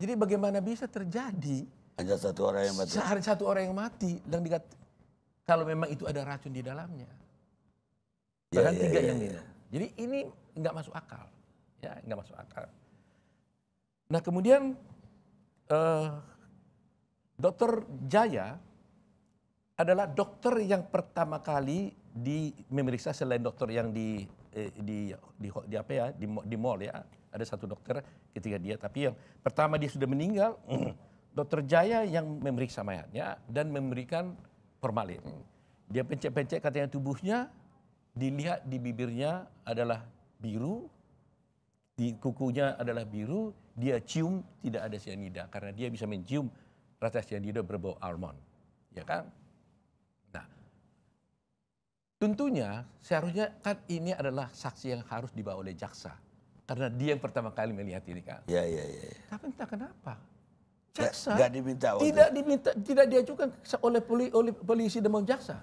Jadi bagaimana bisa terjadi Hanya satu orang yang mati. Sehari satu orang yang mati dan dikat kalau memang itu ada racun di dalamnya. Ya, Bahkan ya, tiga ya, yang ya. minum. Jadi ini nggak masuk akal, ya nggak masuk akal. Nah kemudian uh, Dokter Jaya adalah dokter yang pertama kali di memeriksa selain dokter yang di eh, di, di di apa ya di, di mall ya ada satu dokter ketika dia tapi yang pertama dia sudah meninggal dokter Jaya yang memeriksa mayatnya dan memberikan formalin dia pencet-pencet katanya tubuhnya dilihat di bibirnya adalah biru di kukunya adalah biru dia cium tidak ada cyanida karena dia bisa mencium rasa cyanida berbau almond. Ya kan? Nah, tentunya seharusnya kan ini adalah saksi yang harus dibawa oleh jaksa. Karena dia yang pertama kali melihat ini kan. Iya, iya, iya. Tapi entah kenapa. Jaksa gak, gak diminta waktu. tidak diminta tidak diajukan oleh poli, oleh polisi dan jaksa.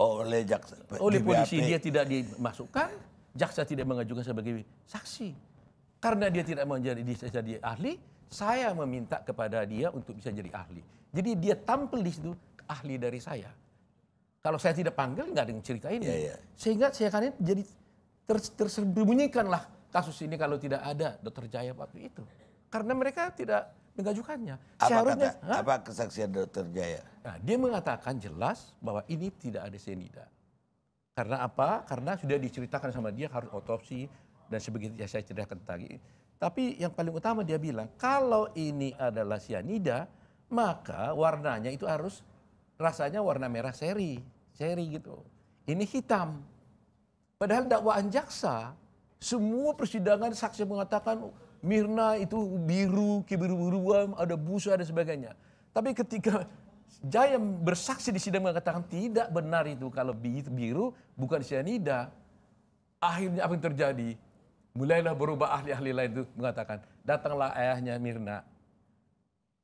Oh, oleh jaksa. Oleh polisi dia tidak dimasukkan, jaksa tidak mengajukan sebagai saksi. Karena dia tidak menjadi jadi ahli, saya meminta kepada dia untuk bisa jadi ahli. Jadi dia tampil di situ ahli dari saya. Kalau saya tidak panggil nggak ada yang cerita ini. Yeah, yeah. Sehingga saya kan jadi tersembunyikanlah kasus ini kalau tidak ada Dokter Jaya waktu itu. Karena mereka tidak mengajukannya. Apa Seharusnya kata, apa kesaksian Dokter Jaya? Nah, dia mengatakan jelas bahwa ini tidak ada senida. Karena apa? Karena sudah diceritakan sama dia harus otopsi dan sebagainya ya, saya ceritakan tadi tapi yang paling utama dia bilang, kalau ini adalah sianida, maka warnanya itu harus rasanya warna merah seri, seri gitu. Ini hitam. Padahal dakwaan jaksa, semua persidangan saksi mengatakan Mirna itu biru, kibiru biruan ada busa ada sebagainya. Tapi ketika Jaya bersaksi di sidang mengatakan tidak benar itu kalau biru bukan sianida, akhirnya apa yang terjadi? Mulailah berubah ahli-ahli lain itu mengatakan, datanglah ayahnya Mirna.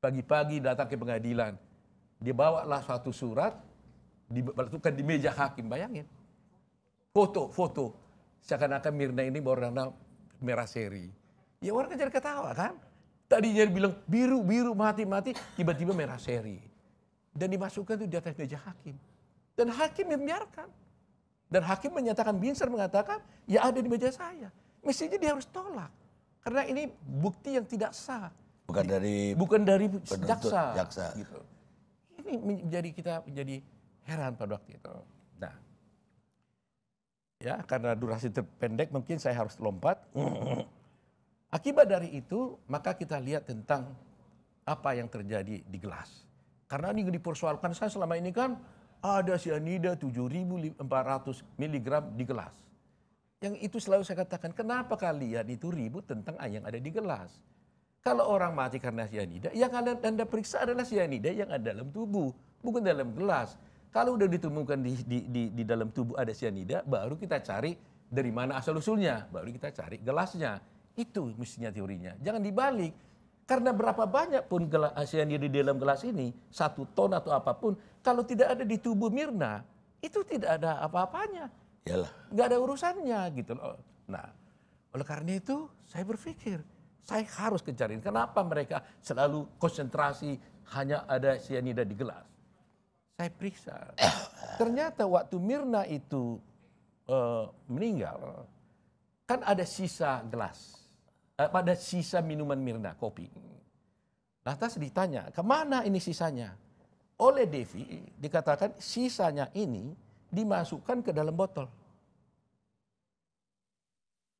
Pagi-pagi datang ke pengadilan. Dibawalah suatu surat, diletakkan di meja hakim, bayangin. Foto, foto. Seakan-akan Mirna ini berwarna merah seri. Ya orang kan jadi ketawa kan. tadi Tadinya bilang biru-biru mati-mati, tiba-tiba merah seri. Dan dimasukkan itu di atas meja hakim. Dan hakim membiarkan. Dan hakim menyatakan, binser mengatakan, ya ada di meja saya mestinya dia harus tolak. Karena ini bukti yang tidak sah. Bukan dari bukan dari jaksa. jaksa. Gitu. Ini menjadi kita menjadi heran pada waktu itu. Nah, ya karena durasi terpendek mungkin saya harus lompat. Akibat dari itu maka kita lihat tentang apa yang terjadi di gelas. Karena ini dipersoalkan saya selama ini kan ada sianida 7.400 miligram di gelas. Yang itu selalu saya katakan, kenapa kalian itu ribut tentang yang ada di gelas? Kalau orang mati karena cyanida yang anda, anda periksa adalah cyanida yang ada dalam tubuh, bukan dalam gelas. Kalau udah ditemukan di, di, di, di dalam tubuh ada cyanida baru kita cari dari mana asal usulnya, baru kita cari gelasnya. Itu mestinya teorinya. Jangan dibalik. Karena berapa banyak pun gelas eh, di dalam gelas ini, satu ton atau apapun, kalau tidak ada di tubuh Mirna, itu tidak ada apa-apanya. Yalah. Nggak ada urusannya gitu loh. Nah, oleh karena itu saya berpikir, saya harus kejarin. Kenapa mereka selalu konsentrasi hanya ada sianida di gelas? Saya periksa. Ternyata waktu Mirna itu uh, meninggal, kan ada sisa gelas. Uh, eh, pada sisa minuman Mirna, kopi. Lantas ditanya, kemana ini sisanya? Oleh Devi dikatakan sisanya ini dimasukkan ke dalam botol.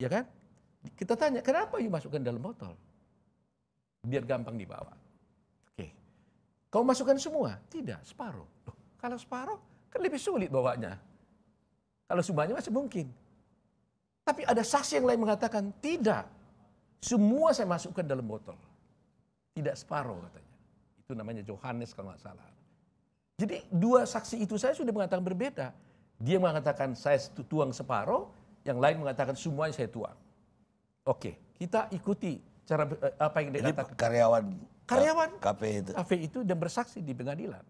Ya kan? Kita tanya, kenapa you masukkan dalam botol? Biar gampang dibawa. Oke. Kau masukkan semua? Tidak, separuh. Loh, kalau separuh kan lebih sulit bawanya. Kalau semuanya masih mungkin. Tapi ada saksi yang lain mengatakan, tidak. Semua saya masukkan dalam botol. Tidak separuh katanya. Itu namanya Johannes kalau nggak salah. Jadi dua saksi itu saya sudah mengatakan berbeda. Dia mengatakan saya tuang separoh, yang lain mengatakan semuanya saya tuang. Oke, kita ikuti cara eh, apa yang dikatakan. Jadi karyawan karyawan kafe itu. Kafe itu dan bersaksi di pengadilan.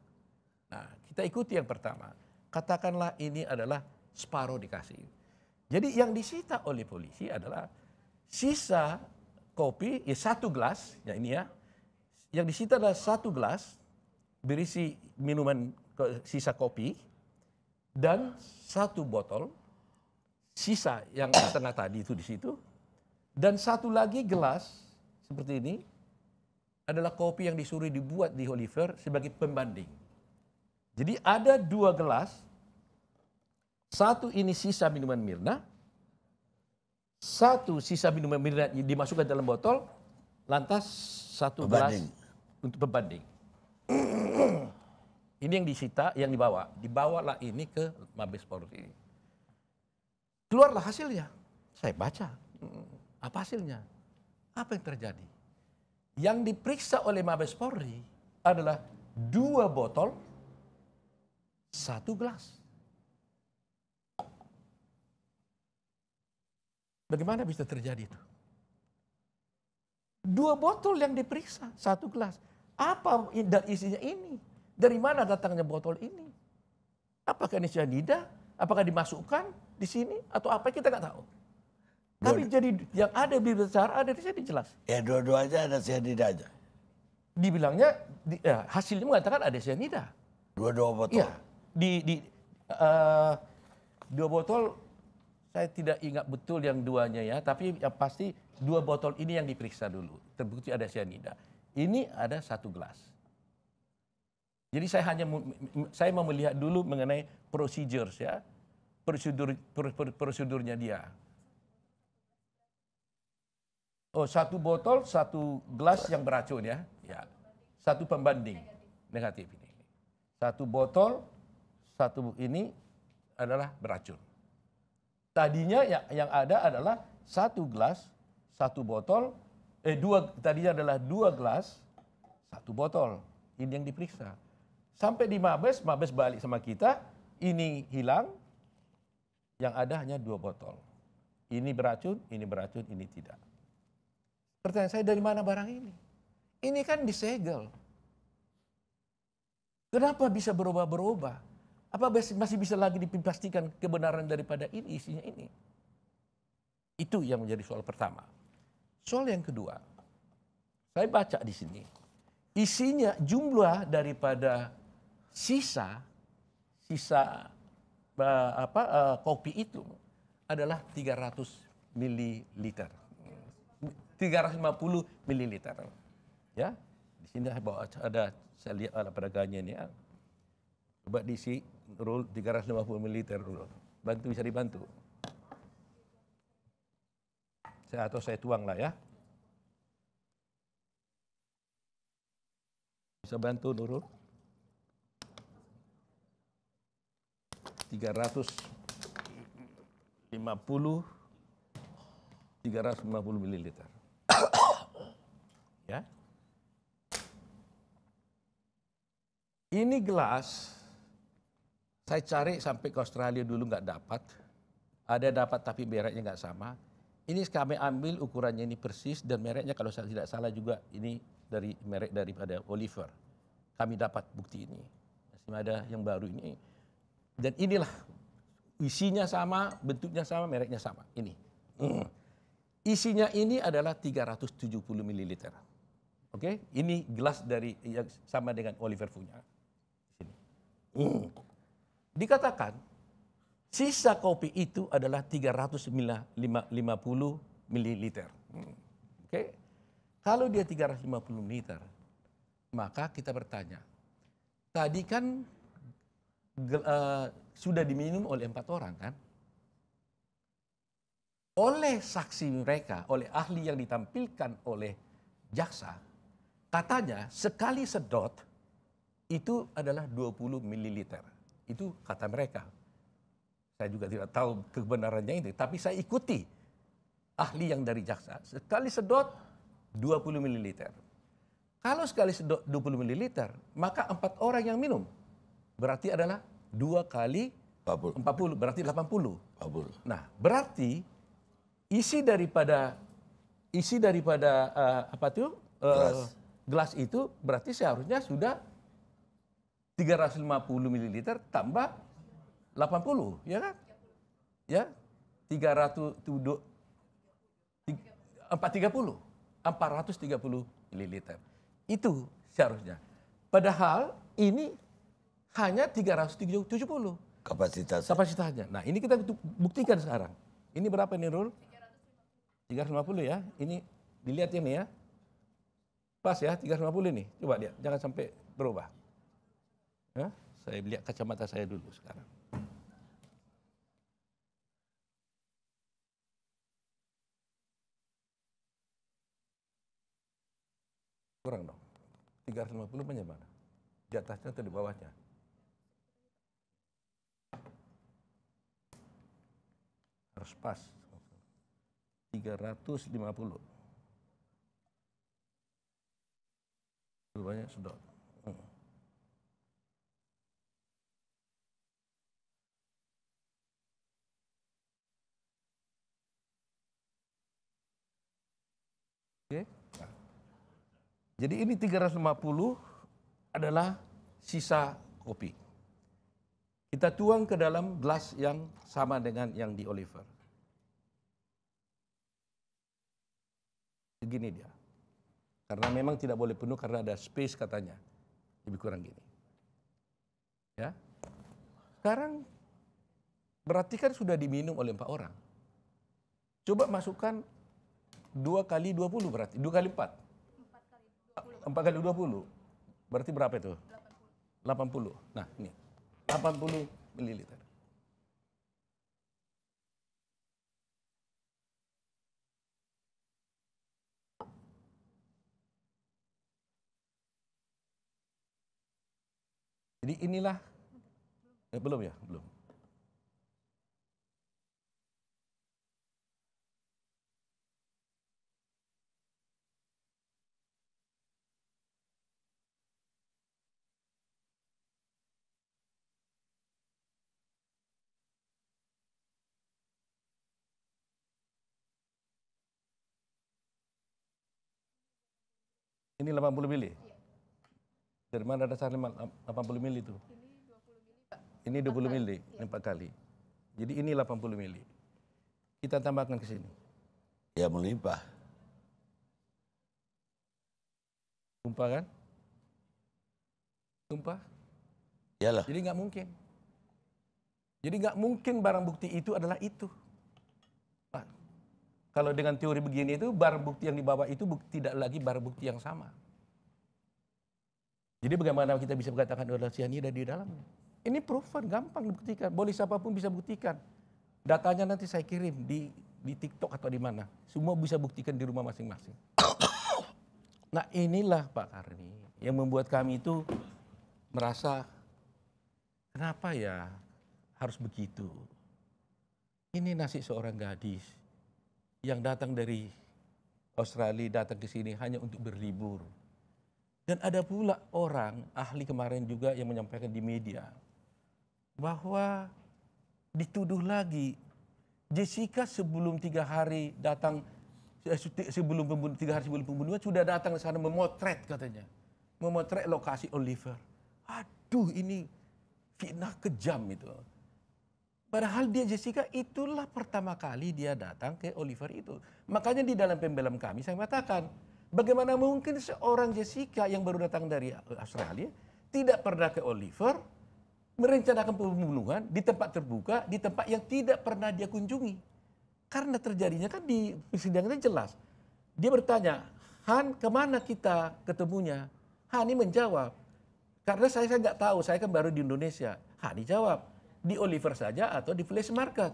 Nah, kita ikuti yang pertama. Katakanlah ini adalah separoh dikasih. Jadi yang disita oleh polisi adalah sisa kopi, ya satu gelas, ya ini ya. Yang disita adalah satu gelas berisi minuman sisa kopi dan satu botol sisa yang setengah tadi itu di situ dan satu lagi gelas seperti ini adalah kopi yang disuruh dibuat di Oliver sebagai pembanding. Jadi ada dua gelas, satu ini sisa minuman Mirna, satu sisa minuman Mirna dimasukkan dalam botol, lantas satu pembanding. gelas untuk pembanding ini yang disita, yang dibawa. Dibawalah ini ke Mabes Polri. Keluarlah hasilnya. Saya baca. Apa hasilnya? Apa yang terjadi? Yang diperiksa oleh Mabes Polri adalah dua botol, satu gelas. Bagaimana bisa terjadi itu? Dua botol yang diperiksa, satu gelas. Apa isinya ini? Dari mana datangnya botol ini? Apakah ini cyanida? Apakah dimasukkan di sini atau apa kita nggak tahu. Dua, Tapi jadi yang ada di besar ada di sini jelas. Ya dua-duanya ada cyanida aja. Dibilangnya di, ya, hasilnya mengatakan ada cyanida. Dua-dua botol. Iya. di di uh, dua botol saya tidak ingat betul yang duanya ya, tapi yang pasti dua botol ini yang diperiksa dulu, terbukti ada cyanida. Ini ada satu gelas. Jadi saya hanya saya mau melihat dulu mengenai procedures ya. Prosedur prosedurnya dia. Oh, satu botol, satu gelas yang beracun ya. Ya. Satu pembanding negatif ini. Satu botol, satu ini adalah beracun. Tadinya ya, yang ada adalah satu gelas, satu botol, eh dua tadinya adalah dua gelas satu botol ini yang diperiksa sampai di mabes mabes balik sama kita ini hilang yang ada hanya dua botol ini beracun ini beracun ini tidak pertanyaan saya dari mana barang ini ini kan disegel kenapa bisa berubah-berubah apa masih bisa lagi dipastikan kebenaran daripada ini isinya ini itu yang menjadi soal pertama Soal yang kedua, saya baca di sini, isinya jumlah daripada sisa sisa apa e, kopi itu adalah 300 mililiter. 350 mililiter. Ya. Di sini saya bawa ada saya lihat ada peraganya ini. Ya. Coba diisi rule 350 mililiter dulu. Bantu bisa dibantu saya atau saya tuang lah ya. Bisa bantu Nurul? 350 350 mililiter. ya. Ini gelas saya cari sampai ke Australia dulu nggak dapat. Ada dapat tapi mereknya nggak sama ini kami ambil ukurannya ini persis dan mereknya kalau saya tidak salah juga ini dari merek daripada Oliver. Kami dapat bukti ini. Masih ada yang baru ini. Dan inilah isinya sama, bentuknya sama, mereknya sama. Ini. Hmm. Isinya ini adalah 370 ml. Oke, okay? ini gelas dari yang sama dengan Oliver punya. Sini. Hmm. Dikatakan Sisa kopi itu adalah 350 mililiter. Hmm. Oke. Kalau dia 350 ml, maka kita bertanya, tadi kan uh, sudah diminum oleh empat orang kan? Oleh saksi mereka, oleh ahli yang ditampilkan oleh jaksa, katanya sekali sedot itu adalah 20 ml. Itu kata mereka saya juga tidak tahu kebenarannya ini, tapi saya ikuti ahli yang dari jaksa. Sekali sedot 20 ml. Kalau sekali sedot 20 ml, maka empat orang yang minum berarti adalah dua kali 40. 40 berarti 80. 40. Nah, berarti isi daripada isi daripada uh, apa tuh uh, gelas. gelas itu berarti seharusnya sudah 350 ml tambah 80, ya kan? Ya, 300, 430, 430 mililiter. Itu seharusnya. Padahal ini hanya 370. Kapasitas. Kapasitasnya. Nah ini kita buktikan sekarang. Ini berapa nih Rul? 350 ya. Ini dilihat ini ya. Pas ya 350 ini. Coba dia, Jangan sampai berubah. Ya, saya lihat kacamata saya dulu sekarang. Kurang dong. 350 punya mana? Di atasnya atau di bawahnya? Harus pas. 350. Banyak sudah Jadi ini 350 adalah sisa kopi. Kita tuang ke dalam gelas yang sama dengan yang di Oliver. Begini dia. Karena memang tidak boleh penuh karena ada space katanya. Lebih kurang gini. Ya. Sekarang berarti kan sudah diminum oleh empat orang. Coba masukkan dua kali 20 berarti, dua kali empat. 4 kali 20. Berarti berapa itu? 80. 80. Nah, ini. 80 mililiter. Jadi inilah eh, belum ya, belum. Ini 80 mili? Iya. Dari mana dasar 80 mili itu? Ini 20 mili. Ini 20 mili, iya. kali. Jadi ini 80 mili. Kita tambahkan ke sini. Ya melimpah. Tumpah kan? Tumpah? Yalah. Jadi nggak mungkin. Jadi nggak mungkin barang bukti itu adalah itu. Kalau dengan teori begini itu barang bukti yang dibawa itu bukti, tidak lagi barang bukti yang sama. Jadi bagaimana kita bisa mengatakan oh, adalah sianida di dalamnya? Ini proven, gampang dibuktikan. Boleh siapapun bisa buktikan. Datanya nanti saya kirim di di TikTok atau di mana. Semua bisa buktikan di rumah masing-masing. nah inilah Pak Karni yang membuat kami itu merasa kenapa ya harus begitu. Ini nasib seorang gadis yang datang dari Australia datang ke sini hanya untuk berlibur. Dan ada pula orang ahli kemarin juga yang menyampaikan di media bahwa dituduh lagi Jessica sebelum tiga hari datang eh, sebelum pembunuh, tiga hari sebelum pembunuhan sudah datang ke sana memotret katanya memotret lokasi Oliver. Aduh ini fitnah kejam itu. Padahal dia Jessica itulah pertama kali dia datang ke Oliver itu. Makanya di dalam pembelam kami saya katakan, bagaimana mungkin seorang Jessica yang baru datang dari Australia tidak pernah ke Oliver, merencanakan pembunuhan di tempat terbuka, di tempat yang tidak pernah dia kunjungi. Karena terjadinya kan di persidangannya jelas. Dia bertanya, Han kemana kita ketemunya? Hani menjawab, karena saya saya tahu, saya kan baru di Indonesia. Hani jawab, di Oliver saja atau di Flash Market.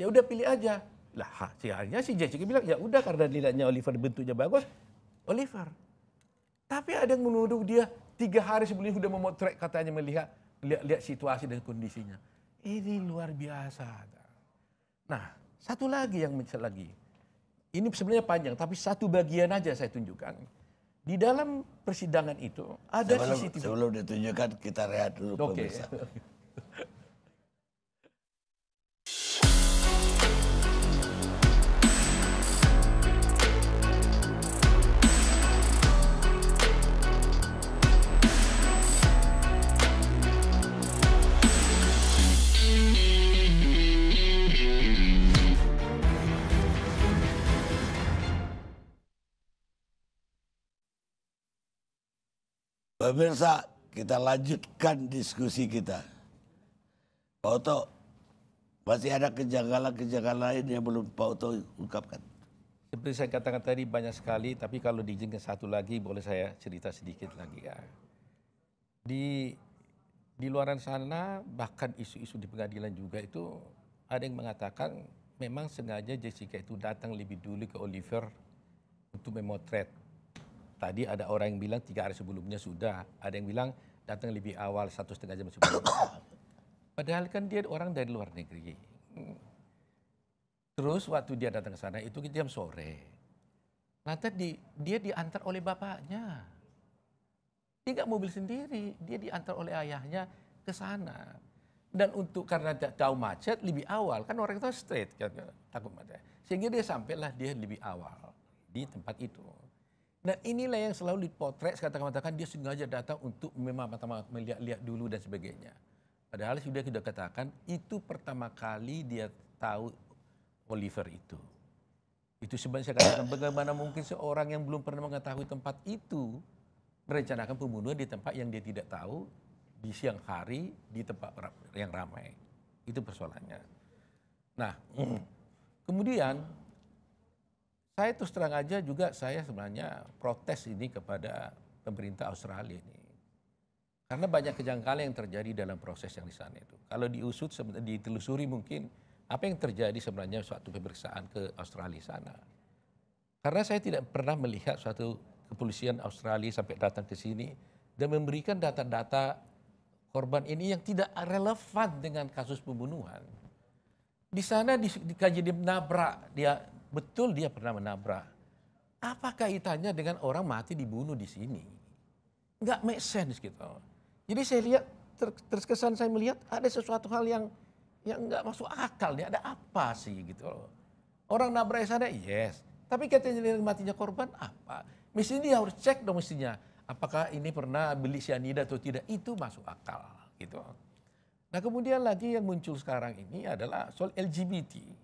Ya udah pilih aja. Lah akhirnya si Jessica bilang ya udah karena nilainya Oliver bentuknya bagus, Oliver. Tapi ada yang menuduh dia tiga hari sebelumnya sudah memotret katanya melihat lihat-lihat situasi dan kondisinya. Ini luar biasa. Nah, satu lagi yang lagi. Ini sebenarnya panjang, tapi satu bagian aja saya tunjukkan. Di dalam persidangan itu ada sebelum, CCTV. Sebelum ditunjukkan kita rehat dulu okay. Pemirsa, kita lanjutkan diskusi kita. Pak Oto, masih ada kejanggalan-kejanggalan lain yang belum Pak Oto ungkapkan? Seperti saya katakan tadi banyak sekali, tapi kalau diizinkan satu lagi boleh saya cerita sedikit lagi ya. Di di luaran sana bahkan isu-isu di pengadilan juga itu ada yang mengatakan memang sengaja Jessica itu datang lebih dulu ke Oliver untuk memotret tadi ada orang yang bilang tiga hari sebelumnya sudah, ada yang bilang datang lebih awal satu setengah jam sebelumnya. Padahal kan dia orang dari luar negeri. Terus waktu dia datang ke sana itu kan jam sore. Lantas nah, di, dia diantar oleh bapaknya. Dia mobil sendiri, dia diantar oleh ayahnya ke sana. Dan untuk karena tahu macet lebih awal, kan orang itu straight kan, takut macet. Sehingga dia sampailah dia lebih awal di tempat itu. Dan nah, inilah yang selalu dipotret, saya katakan dia sengaja datang untuk memang pertama melihat-lihat dulu dan sebagainya. Padahal sudah kita katakan itu pertama kali dia tahu Oliver itu. Itu sebenarnya saya katakan bagaimana mungkin seorang yang belum pernah mengetahui tempat itu merencanakan pembunuhan di tempat yang dia tidak tahu di siang hari di tempat yang ramai. Itu persoalannya. Nah, kemudian saya terus terang aja juga saya sebenarnya protes ini kepada pemerintah Australia ini. Karena banyak kejanggalan yang terjadi dalam proses yang di sana itu. Kalau diusut, ditelusuri mungkin apa yang terjadi sebenarnya suatu pemeriksaan ke Australia sana. Karena saya tidak pernah melihat suatu kepolisian Australia sampai datang ke sini dan memberikan data-data korban ini yang tidak relevan dengan kasus pembunuhan. Di sana dikaji di, di nabrak, dia Betul dia pernah menabrak. Apa kaitannya dengan orang mati dibunuh di sini? Enggak make sense gitu. Jadi saya lihat ter, terkesan saya melihat ada sesuatu hal yang yang enggak masuk akal nih. Ada apa sih gitu Orang nabrak sana yes. Tapi katanya dengan matinya korban apa? Mestinya dia harus cek dong mestinya. Apakah ini pernah beli sianida atau tidak? Itu masuk akal gitu. Nah kemudian lagi yang muncul sekarang ini adalah soal LGBT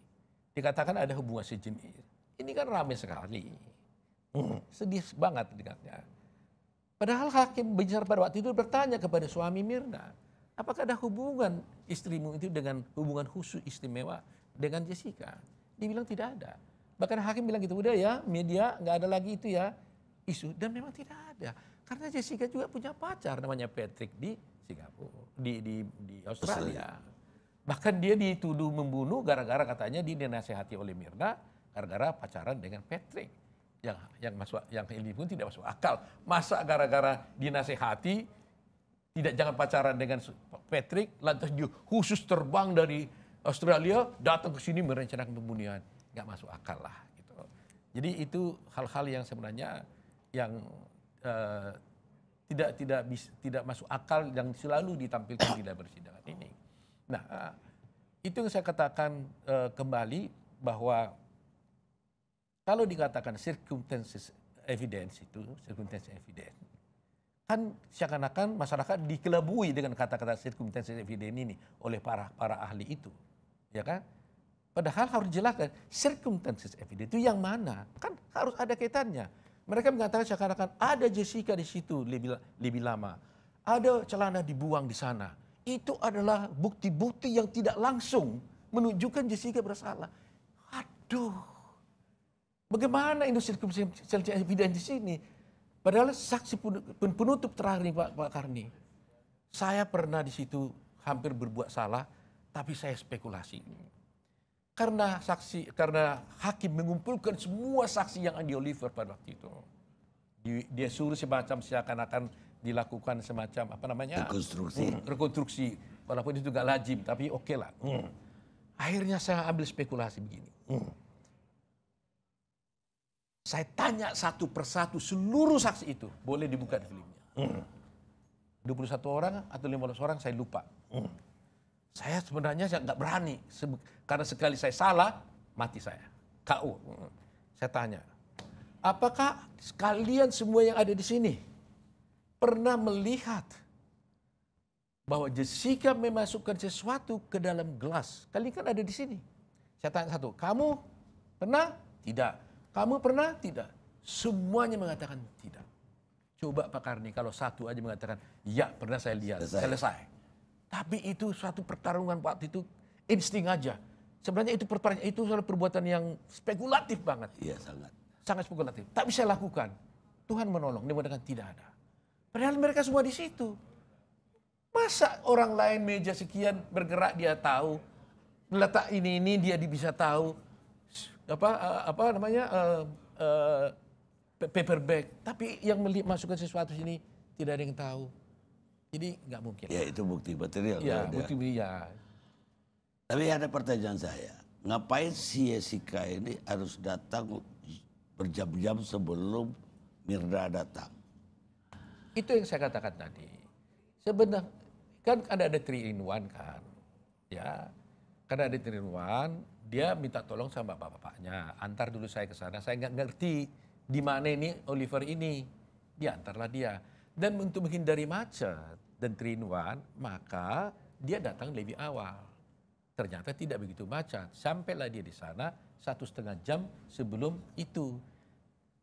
dikatakan ada hubungan sejenis. Ini kan ramai sekali. Hmm, sedih banget dengarnya. Padahal hakim Bijar pada waktu itu bertanya kepada suami Mirna, apakah ada hubungan istrimu itu dengan hubungan khusus istimewa dengan Jessica? Dia bilang tidak ada. Bahkan hakim bilang gitu, udah ya media nggak ada lagi itu ya isu. Dan memang tidak ada. Karena Jessica juga punya pacar namanya Patrick di Singapura, di, di, di Australia. Australia. Bahkan dia dituduh membunuh gara-gara katanya dia dinasehati oleh Mirna gara-gara pacaran dengan Patrick. Yang yang masuk yang ini pun tidak masuk akal. Masa gara-gara dinasehati tidak jangan pacaran dengan Patrick lantas dia khusus terbang dari Australia datang ke sini merencanakan pembunuhan. Nggak masuk akal lah gitu. Jadi itu hal-hal yang sebenarnya yang uh, tidak tidak bisa, tidak masuk akal yang selalu ditampilkan di dalam persidangan ini. Nah, itu yang saya katakan uh, kembali bahwa kalau dikatakan circumstances evidence itu, circumstances evidence, kan seakan-akan masyarakat dikelabui dengan kata-kata circumstances evidence ini oleh para para ahli itu, ya kan? Padahal harus jelaskan circumstances evidence itu yang mana, kan harus ada kaitannya. Mereka mengatakan seakan-akan ada Jessica di situ lebih lebih lama, ada celana dibuang di sana, itu adalah bukti-bukti yang tidak langsung menunjukkan Jessica bersalah. Aduh, bagaimana industri circumstantial di sini? Padahal saksi penutup terakhir ini Pak, Pak Karni, saya pernah di situ hampir berbuat salah, tapi saya spekulasi. Karena saksi, karena hakim mengumpulkan semua saksi yang Andy Oliver pada waktu itu. Dia suruh semacam seakan-akan dilakukan semacam apa namanya rekonstruksi hmm, rekonstruksi walaupun itu juga lazim tapi oke okay lah hmm. akhirnya saya ambil spekulasi begini hmm. saya tanya satu persatu seluruh saksi itu boleh dibuka di filmnya hmm. 21 orang atau 15 orang saya lupa hmm. saya sebenarnya saya nggak berani karena sekali saya salah mati saya kau. hmm. saya tanya apakah kalian semua yang ada di sini pernah melihat bahwa Jessica memasukkan sesuatu ke dalam gelas. Kali kan ada di sini. Saya tanya satu, kamu pernah? Tidak. Kamu pernah? Tidak. Semuanya mengatakan tidak. Coba Pak Karni kalau satu aja mengatakan, ya pernah saya lihat, selesai. selesai. Tapi itu suatu pertarungan waktu itu insting aja. Sebenarnya itu pertarungan, itu suatu perbuatan yang spekulatif banget. Iya sangat. Sangat spekulatif. Tapi saya lakukan. Tuhan menolong, dia mengatakan tidak ada. Padahal mereka semua di situ. Masa orang lain meja sekian bergerak dia tahu. Letak ini ini dia bisa tahu. Apa eh, apa namanya? Uh, uh, paper bag. Tapi yang masukkan sesuatu sini tidak ada yang tahu. Jadi nggak mungkin. Ya itu bukti material. Ya, ya. bukti ya. Tapi ada pertanyaan saya. Ngapain si Jessica ini harus datang berjam-jam sebelum Mirna datang? Itu yang saya katakan tadi. Sebenarnya kan ada ada three in one kan. Ya. Karena ada three in one, dia minta tolong sama bapak-bapaknya, antar dulu saya ke sana. Saya nggak ngerti di mana ini Oliver ini. antarlah dia. Dan untuk menghindari macet dan three in one, maka dia datang lebih awal. Ternyata tidak begitu macet. Sampailah dia di sana satu setengah jam sebelum itu.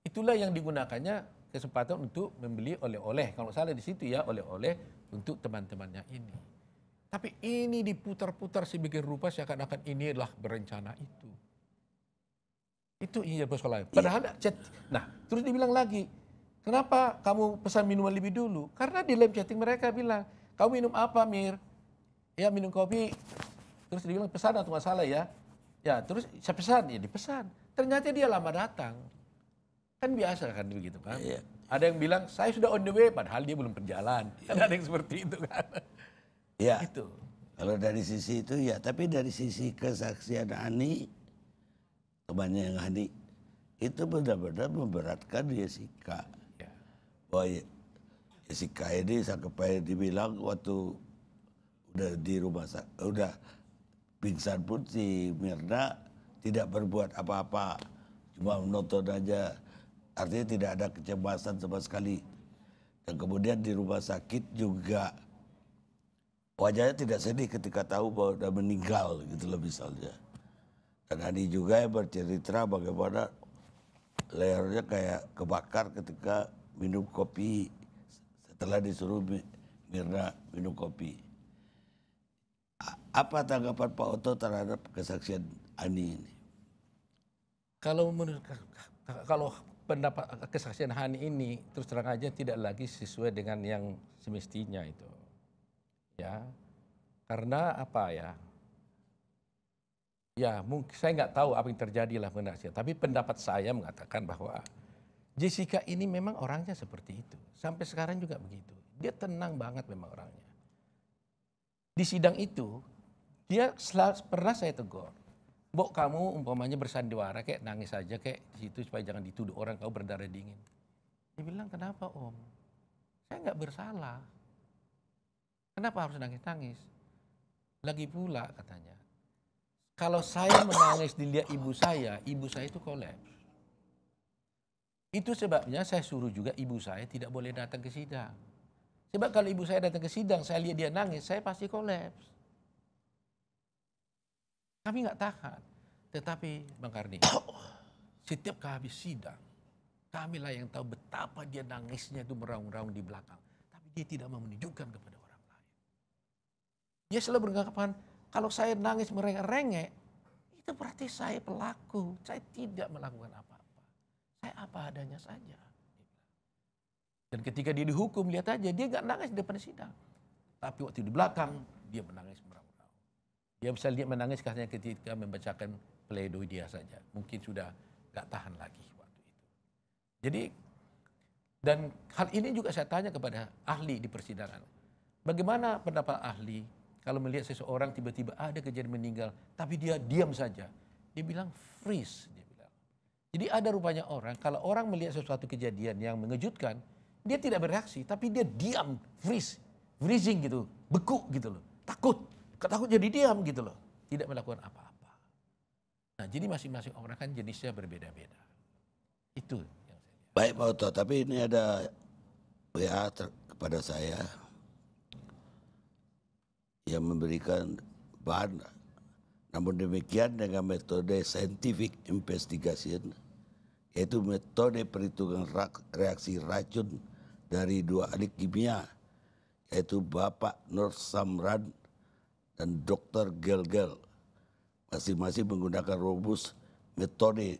Itulah yang digunakannya kesempatan untuk membeli oleh-oleh. Kalau salah di situ ya oleh-oleh untuk teman-temannya ini. Tapi ini diputar-putar sebagai rupa seakan-akan ini adalah berencana itu. Itu ini iya, persoalan. Iya. Padahal chat. Nah, terus dibilang lagi, kenapa kamu pesan minuman lebih dulu? Karena di lem chatting mereka bilang, kamu minum apa Mir? Ya minum kopi. Terus dibilang pesan atau masalah ya. Ya terus saya pesan, ya dipesan. Ternyata dia lama datang. Kan biasa kan begitu kan. Iya. Ada yang bilang saya sudah on the way padahal dia belum berjalan. Iya. Kan ada yang seperti itu kan. Iya. Itu. Kalau dari sisi itu ya, tapi dari sisi kesaksian Ani yang ani itu benar-benar memberatkan Jessica. Ya. Bahwa iya. Jessica ini sampai dibilang waktu udah di rumah sakit, udah pingsan pun si Mirna tidak berbuat apa-apa, cuma menonton aja Artinya tidak ada kecemasan sama sekali. Dan kemudian di rumah sakit juga wajahnya tidak sedih ketika tahu bahwa sudah meninggal gitu loh misalnya. Dan Andi juga yang bercerita bagaimana lehernya kayak kebakar ketika minum kopi setelah disuruh Mirna minum kopi. Apa tanggapan Pak Oto terhadap kesaksian Ani ini? Kalau menurut kalau pendapat kesaksian Hani ini terus terang aja tidak lagi sesuai dengan yang semestinya itu. Ya. Karena apa ya? Ya, mungkin saya nggak tahu apa yang terjadi lah penasihat. Tapi pendapat saya mengatakan bahwa Jessica ini memang orangnya seperti itu. Sampai sekarang juga begitu. Dia tenang banget memang orangnya. Di sidang itu, dia pernah saya tegur. Bok kamu umpamanya bersandiwara kayak nangis aja kayak di situ supaya jangan dituduh orang kau berdarah dingin. Dia bilang kenapa om? Saya nggak bersalah. Kenapa harus nangis-nangis? Lagi pula katanya, kalau saya menangis dilihat ibu saya, ibu saya itu kolaps. Itu sebabnya saya suruh juga ibu saya tidak boleh datang ke sidang. Sebab kalau ibu saya datang ke sidang, saya lihat dia nangis, saya pasti kolaps. Kami nggak tahan. Tetapi Bang Karni, setiap kami sidang, kamilah yang tahu betapa dia nangisnya itu meraung-raung di belakang. Tapi dia tidak mau menunjukkan kepada orang lain. Dia selalu beranggapan, kalau saya nangis merengek-rengek, itu berarti saya pelaku. Saya tidak melakukan apa-apa. Saya apa adanya saja. Dan ketika dia dihukum, lihat aja, dia nggak nangis di depan sidang. Tapi waktu di belakang, dia menangis merengek. Dia bisa lihat menangis hanya ketika membacakan pledoi dia saja. Mungkin sudah gak tahan lagi waktu itu. Jadi dan hal ini juga saya tanya kepada ahli di persidangan. Bagaimana pendapat ahli kalau melihat seseorang tiba-tiba ada kejadian meninggal tapi dia diam saja? Dia bilang freeze dia bilang. Jadi ada rupanya orang kalau orang melihat sesuatu kejadian yang mengejutkan, dia tidak bereaksi tapi dia diam, freeze, freezing gitu, beku gitu loh, takut. Ketakut jadi diam gitu loh. Tidak melakukan apa-apa. Nah jadi masing-masing orang kan jenisnya berbeda-beda. Itu yang saya Baik Pak Oto, tapi ini ada WA kepada saya yang memberikan bahan namun demikian dengan metode scientific investigation yaitu metode perhitungan reaksi racun dari dua adik kimia yaitu Bapak Nur Samran dan Dr. Gelgel masing-masing menggunakan rumus metode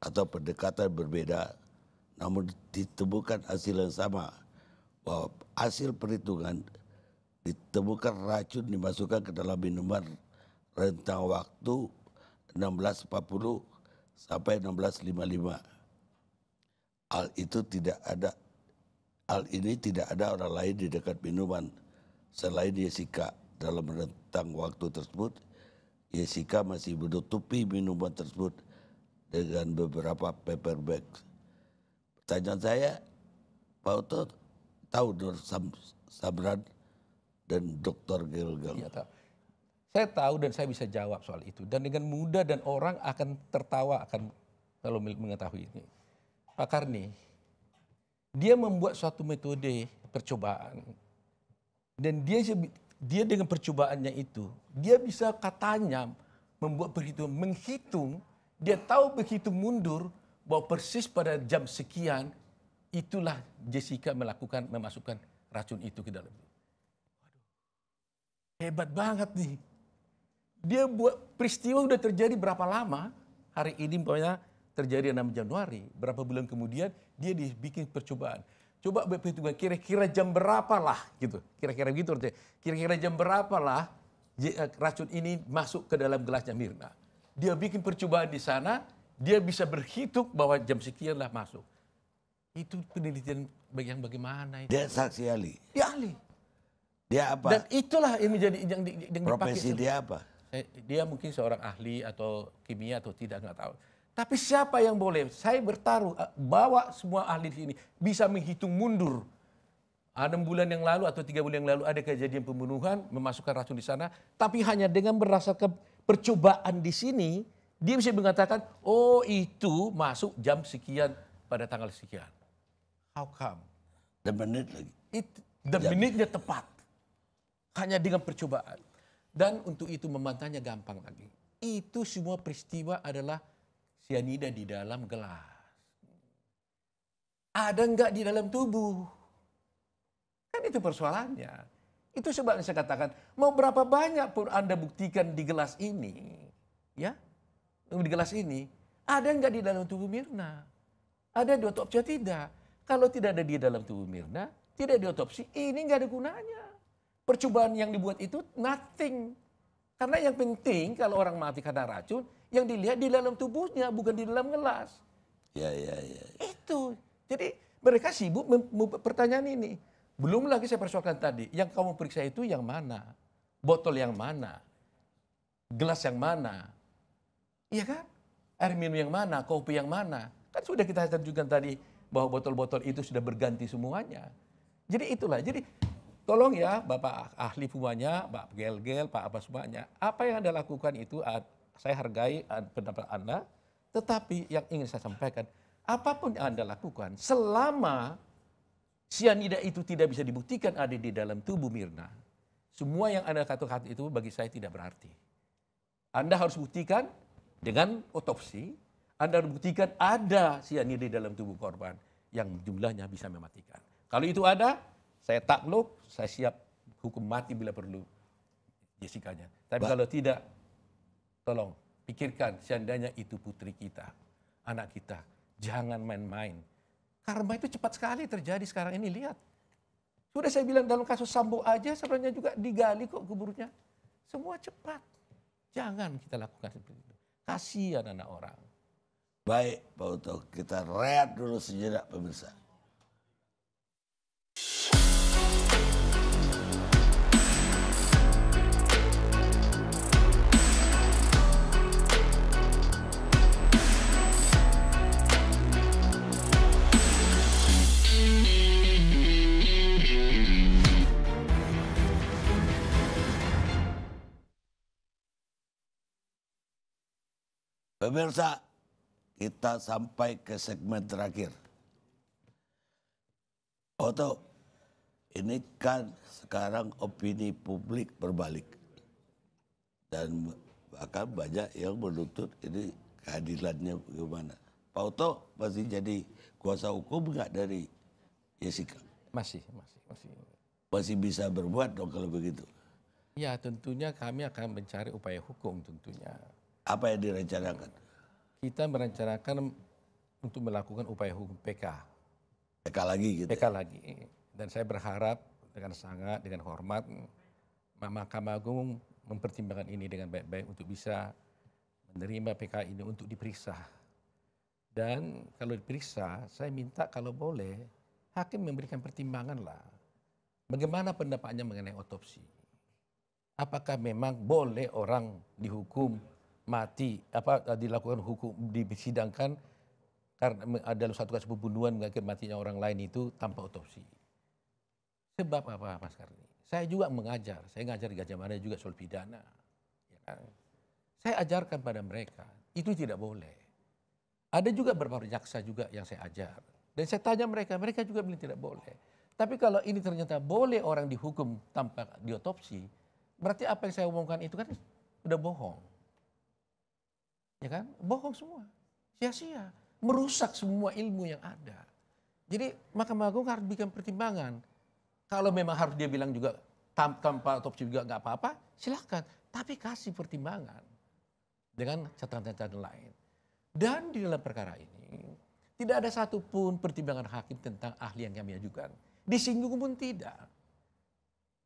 atau pendekatan berbeda namun ditemukan hasil yang sama bahwa hasil perhitungan ditemukan racun dimasukkan ke dalam minuman rentang waktu 1640 sampai 1655. Hal itu tidak ada hal ini tidak ada orang lain di dekat minuman selain Jessica dalam rentang waktu tersebut, Jessica masih menutupi minuman tersebut dengan beberapa paper bag. Pertanyaan saya, Pak Otto tahu Nur Sam Sabran dan Dr. Gilgal? Iya tahu. Saya tahu dan saya bisa jawab soal itu. Dan dengan mudah dan orang akan tertawa akan kalau mengetahui ini. Pak Karni, dia membuat suatu metode percobaan. Dan dia dia dengan percobaannya itu, dia bisa katanya membuat perhitungan, menghitung, dia tahu begitu mundur bahwa persis pada jam sekian itulah Jessica melakukan memasukkan racun itu ke dalam. Hebat banget nih. Dia buat peristiwa udah terjadi berapa lama? Hari ini umpamanya terjadi 6 Januari, berapa bulan kemudian dia dibikin percobaan. Coba perhitungan kira-kira jam berapa lah gitu. Kira-kira gitu Kira-kira jam berapa lah eh, racun ini masuk ke dalam gelasnya Mirna. Dia bikin percobaan di sana, dia bisa berhitung bahwa jam sekian lah masuk. Itu penelitian bagian bagaimana itu. Dia saksi ahli. Dia ahli. Dia apa? Dan itulah yang menjadi yang, yang dipakai. Profesi dia apa? Eh, dia mungkin seorang ahli atau kimia atau tidak nggak tahu. Tapi siapa yang boleh? Saya bertaruh eh, bawa semua ahli di sini bisa menghitung mundur. Enam bulan yang lalu atau tiga bulan yang lalu ada kejadian pembunuhan memasukkan racun di sana, tapi hanya dengan berdasarkan percobaan di sini dia bisa mengatakan, oh itu masuk jam sekian pada tanggal sekian. How come? The minute lagi. It, the minute-nya tepat. Hanya dengan percobaan. Dan untuk itu membantahnya gampang lagi. Itu semua peristiwa adalah sianida di dalam gelas. Ada enggak di dalam tubuh? Kan itu persoalannya. Itu sebabnya saya katakan, mau berapa banyak pun Anda buktikan di gelas ini, ya, di gelas ini, ada enggak di dalam tubuh Mirna? Ada di otopsi tidak? Kalau tidak ada di dalam tubuh Mirna, tidak di diotopsi, ini enggak ada gunanya. Percobaan yang dibuat itu nothing. Karena yang penting kalau orang mati karena racun, yang dilihat di dalam tubuhnya, bukan di dalam gelas. Ya, ya, ya. ya. Itu. Jadi mereka sibuk pertanyaan ini. Belum lagi saya persoalkan tadi, yang kamu periksa itu yang mana? Botol yang mana? Gelas yang mana? Iya kan? Air minum yang mana? Kopi yang mana? Kan sudah kita tunjukkan tadi bahwa botol-botol itu sudah berganti semuanya. Jadi itulah. Jadi Tolong ya Bapak ahli semuanya, Pak Gel-Gel, Pak apa semuanya. Apa yang Anda lakukan itu ah, saya hargai ah, pendapat Anda. Tetapi yang ingin saya sampaikan, apapun yang Anda lakukan, selama sianida itu tidak bisa dibuktikan ada di dalam tubuh Mirna, semua yang Anda katakan itu bagi saya tidak berarti. Anda harus buktikan dengan otopsi, Anda harus buktikan ada sianida di dalam tubuh korban yang jumlahnya bisa mematikan. Kalau itu ada, saya takluk, saya siap hukum mati bila perlu Jessica-nya. Tapi ba kalau tidak, tolong pikirkan seandainya itu putri kita, anak kita. Jangan main-main. Karma itu cepat sekali terjadi sekarang ini, lihat. Sudah saya bilang dalam kasus Sambo aja sebenarnya juga digali kok kuburnya. Semua cepat. Jangan kita lakukan seperti itu. Kasihan anak orang. Baik Pak Uto, kita rehat dulu sejenak pemirsa. Pemirsa, kita sampai ke segmen terakhir. Oto, ini kan sekarang opini publik berbalik. Dan bahkan banyak yang menuntut ini keadilannya bagaimana. Pak Oto masih jadi kuasa hukum nggak dari Jessica? Masih, masih, masih. Masih bisa berbuat dong kalau begitu? Ya tentunya kami akan mencari upaya hukum tentunya apa yang direncanakan? Kita merencanakan untuk melakukan upaya hukum PK. PK lagi gitu. PK ya? lagi. Dan saya berharap dengan sangat dengan hormat Mahkamah Agung mempertimbangkan ini dengan baik-baik untuk bisa menerima PK ini untuk diperiksa. Dan kalau diperiksa, saya minta kalau boleh hakim memberikan pertimbangan lah. Bagaimana pendapatnya mengenai otopsi? Apakah memang boleh orang dihukum mati apa eh, dilakukan hukum disidangkan karena ada satu kasus pembunuhan mengakibatkan matinya orang lain itu tanpa otopsi. Sebab apa Mas Karni? Saya juga mengajar, saya ngajar di Gajah Mada juga soal pidana. Ya kan? Saya ajarkan pada mereka, itu tidak boleh. Ada juga beberapa jaksa juga yang saya ajar. Dan saya tanya mereka, mereka juga bilang tidak boleh. Tapi kalau ini ternyata boleh orang dihukum tanpa diotopsi, berarti apa yang saya umumkan itu kan udah bohong. Ya kan? Bohong semua. Sia-sia. Merusak semua ilmu yang ada. Jadi Mahkamah Agung harus bikin pertimbangan. Kalau memang harus dia bilang juga tanpa otopsi juga nggak apa-apa, silahkan. Tapi kasih pertimbangan dengan catatan-catatan lain. Dan di dalam perkara ini, tidak ada satupun pertimbangan hakim tentang ahli yang kami ajukan. Disinggung pun tidak.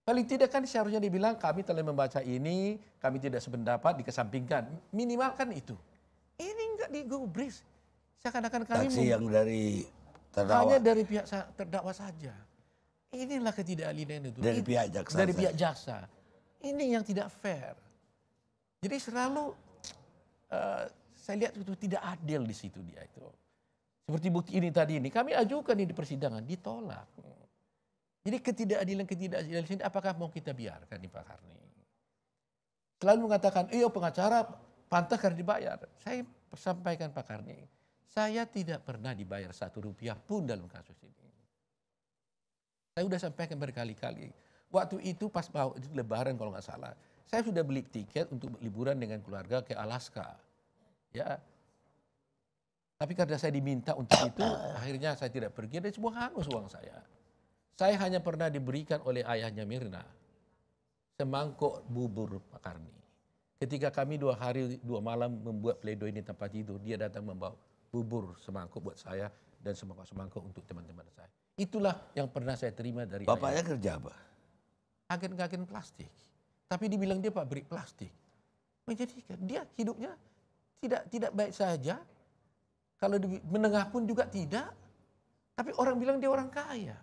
Paling tidak kan seharusnya dibilang kami telah membaca ini, kami tidak sependapat, dikesampingkan. Minimal kan itu. Ini enggak digubris. Seakan-akan kami... Taksi yang dari terdakwa. Hanya dari pihak terdakwa saja. Inilah ketidakadilan itu. Dari pihak jaksa. Dari pihak jaksa. Ini yang tidak fair. Jadi selalu uh, saya lihat itu tidak adil di situ dia itu. Seperti bukti ini tadi ini, kami ajukan ini di persidangan, ditolak. Jadi ketidakadilan-ketidakadilan apakah mau kita biarkan nih Pak Karni? Selalu mengatakan, iya pengacara pantas karena dibayar. Saya sampaikan Pak Karni, saya tidak pernah dibayar satu rupiah pun dalam kasus ini. Saya sudah sampaikan berkali-kali. Waktu itu pas mau itu lebaran kalau nggak salah, saya sudah beli tiket untuk liburan dengan keluarga ke Alaska. Ya, tapi karena saya diminta untuk itu, akhirnya saya tidak pergi dan semua hangus uang saya. Saya hanya pernah diberikan oleh ayahnya Mirna semangkuk bubur Pak Karni. Ketika kami dua hari, dua malam membuat pledoi ini tempat tidur, dia datang membawa bubur semangkuk buat saya dan semangkuk-semangkuk untuk teman-teman saya. Itulah yang pernah saya terima dari Bapaknya ayah. kerja apa? Agen-agen plastik. Tapi dibilang dia pabrik plastik. Menjadikan dia hidupnya tidak tidak baik saja. Kalau di, menengah pun juga tidak. Tapi orang bilang dia orang kaya.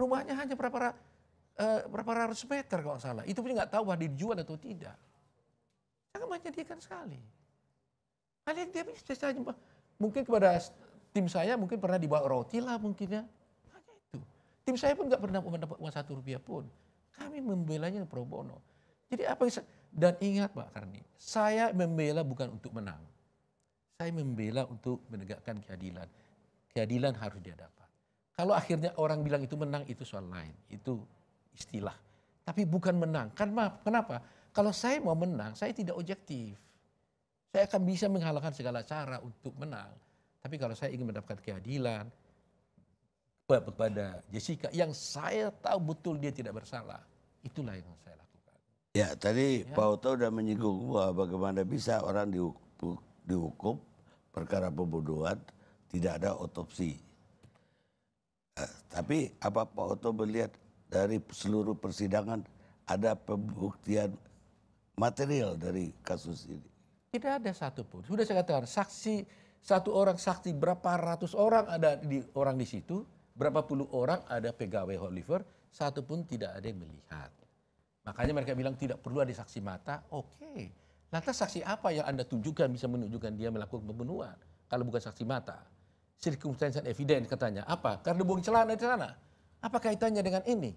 Rumahnya hanya berapa uh, berapa ratus meter kalau nggak salah. Itu pun nggak tahu bahwa dijual atau tidak. Sangat menyedihkan sekali. Hal dia dia bisa saja. Mungkin kepada tim saya mungkin pernah dibawa roti lah mungkin ya. Hanya itu. Tim saya pun nggak pernah mendapat uang satu rupiah pun. Kami membelanya pro bono. Jadi apa yang dan ingat Pak Karni, saya membela bukan untuk menang. Saya membela untuk menegakkan keadilan. Keadilan harus diadakan. Kalau akhirnya orang bilang itu menang, itu soal lain. Itu istilah. Tapi bukan menang. karena kenapa? Kalau saya mau menang, saya tidak objektif. Saya akan bisa menghalalkan segala cara untuk menang. Tapi kalau saya ingin mendapatkan keadilan kepada Jessica yang saya tahu betul dia tidak bersalah, itulah yang saya lakukan. Ya, tadi ya. Pak Uto sudah menyinggung bahwa bagaimana bisa orang dihukum perkara pembunuhan tidak ada otopsi tapi apa Pak Oto melihat dari seluruh persidangan ada pembuktian material dari kasus ini? Tidak ada satupun. Sudah saya katakan saksi satu orang saksi berapa ratus orang ada di orang di situ, berapa puluh orang ada pegawai Oliver, satupun tidak ada yang melihat. Makanya mereka bilang tidak perlu ada saksi mata. Oke. Lantas saksi apa yang Anda tunjukkan bisa menunjukkan dia melakukan pembunuhan kalau bukan saksi mata? circumstantial evidence katanya. Apa? Karena buang celana di sana. Apa kaitannya dengan ini?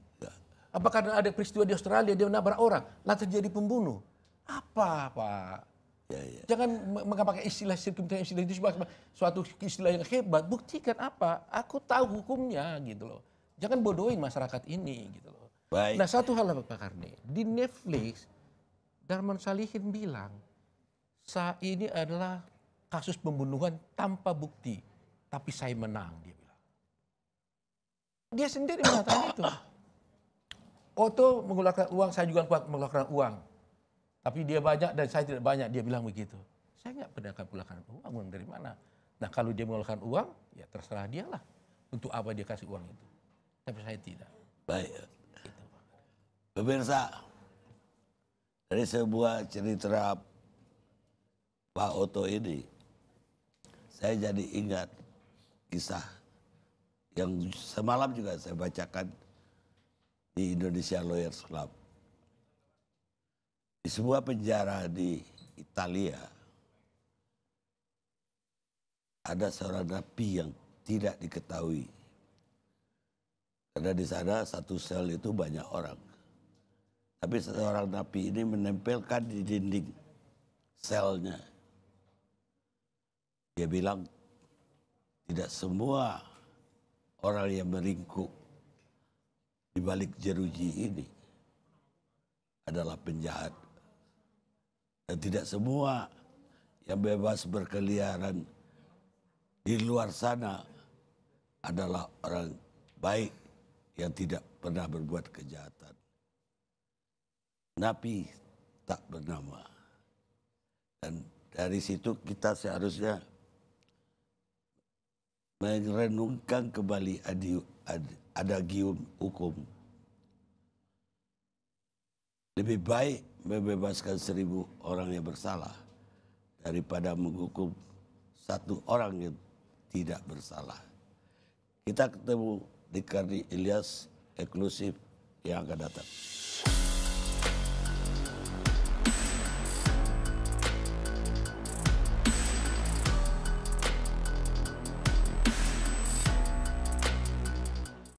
Apa karena ada peristiwa di Australia dia menabrak orang, lantas terjadi pembunuh? Apa, Pak? Ya, ya. Jangan memakai istilah circumstantial itu sebagai suatu istilah yang hebat. Buktikan apa? Aku tahu hukumnya gitu loh. Jangan bodohin masyarakat ini gitu loh. Baik. Nah satu hal Pak Karni, di Netflix Darman Salihin bilang, saat ini adalah kasus pembunuhan tanpa bukti tapi saya menang, dia bilang. Dia sendiri mengatakan itu. Oto mengeluarkan uang, saya juga kuat mengeluarkan uang. Tapi dia banyak dan saya tidak banyak, dia bilang begitu. Saya nggak pernah akan mengeluarkan uang, uang dari mana? Nah kalau dia mengeluarkan uang, ya terserah dia lah. Untuk apa dia kasih uang itu. Tapi saya tidak. Baik. Gitu. Pemirsa, dari sebuah cerita Pak Oto ini, saya jadi ingat kisah yang semalam juga saya bacakan di Indonesia Lawyers Club. Di sebuah penjara di Italia, ada seorang napi yang tidak diketahui. Karena di sana satu sel itu banyak orang. Tapi seorang napi ini menempelkan di dinding selnya. Dia bilang tidak semua orang yang meringkuk di balik jeruji ini adalah penjahat. Dan tidak semua yang bebas berkeliaran di luar sana adalah orang baik yang tidak pernah berbuat kejahatan. Nabi tak bernama. Dan dari situ kita seharusnya merenungkan kembali adi adagium hukum. Lebih baik membebaskan seribu orang yang bersalah daripada menghukum satu orang yang tidak bersalah. Kita ketemu di Kardi Ilyas eksklusif yang akan datang.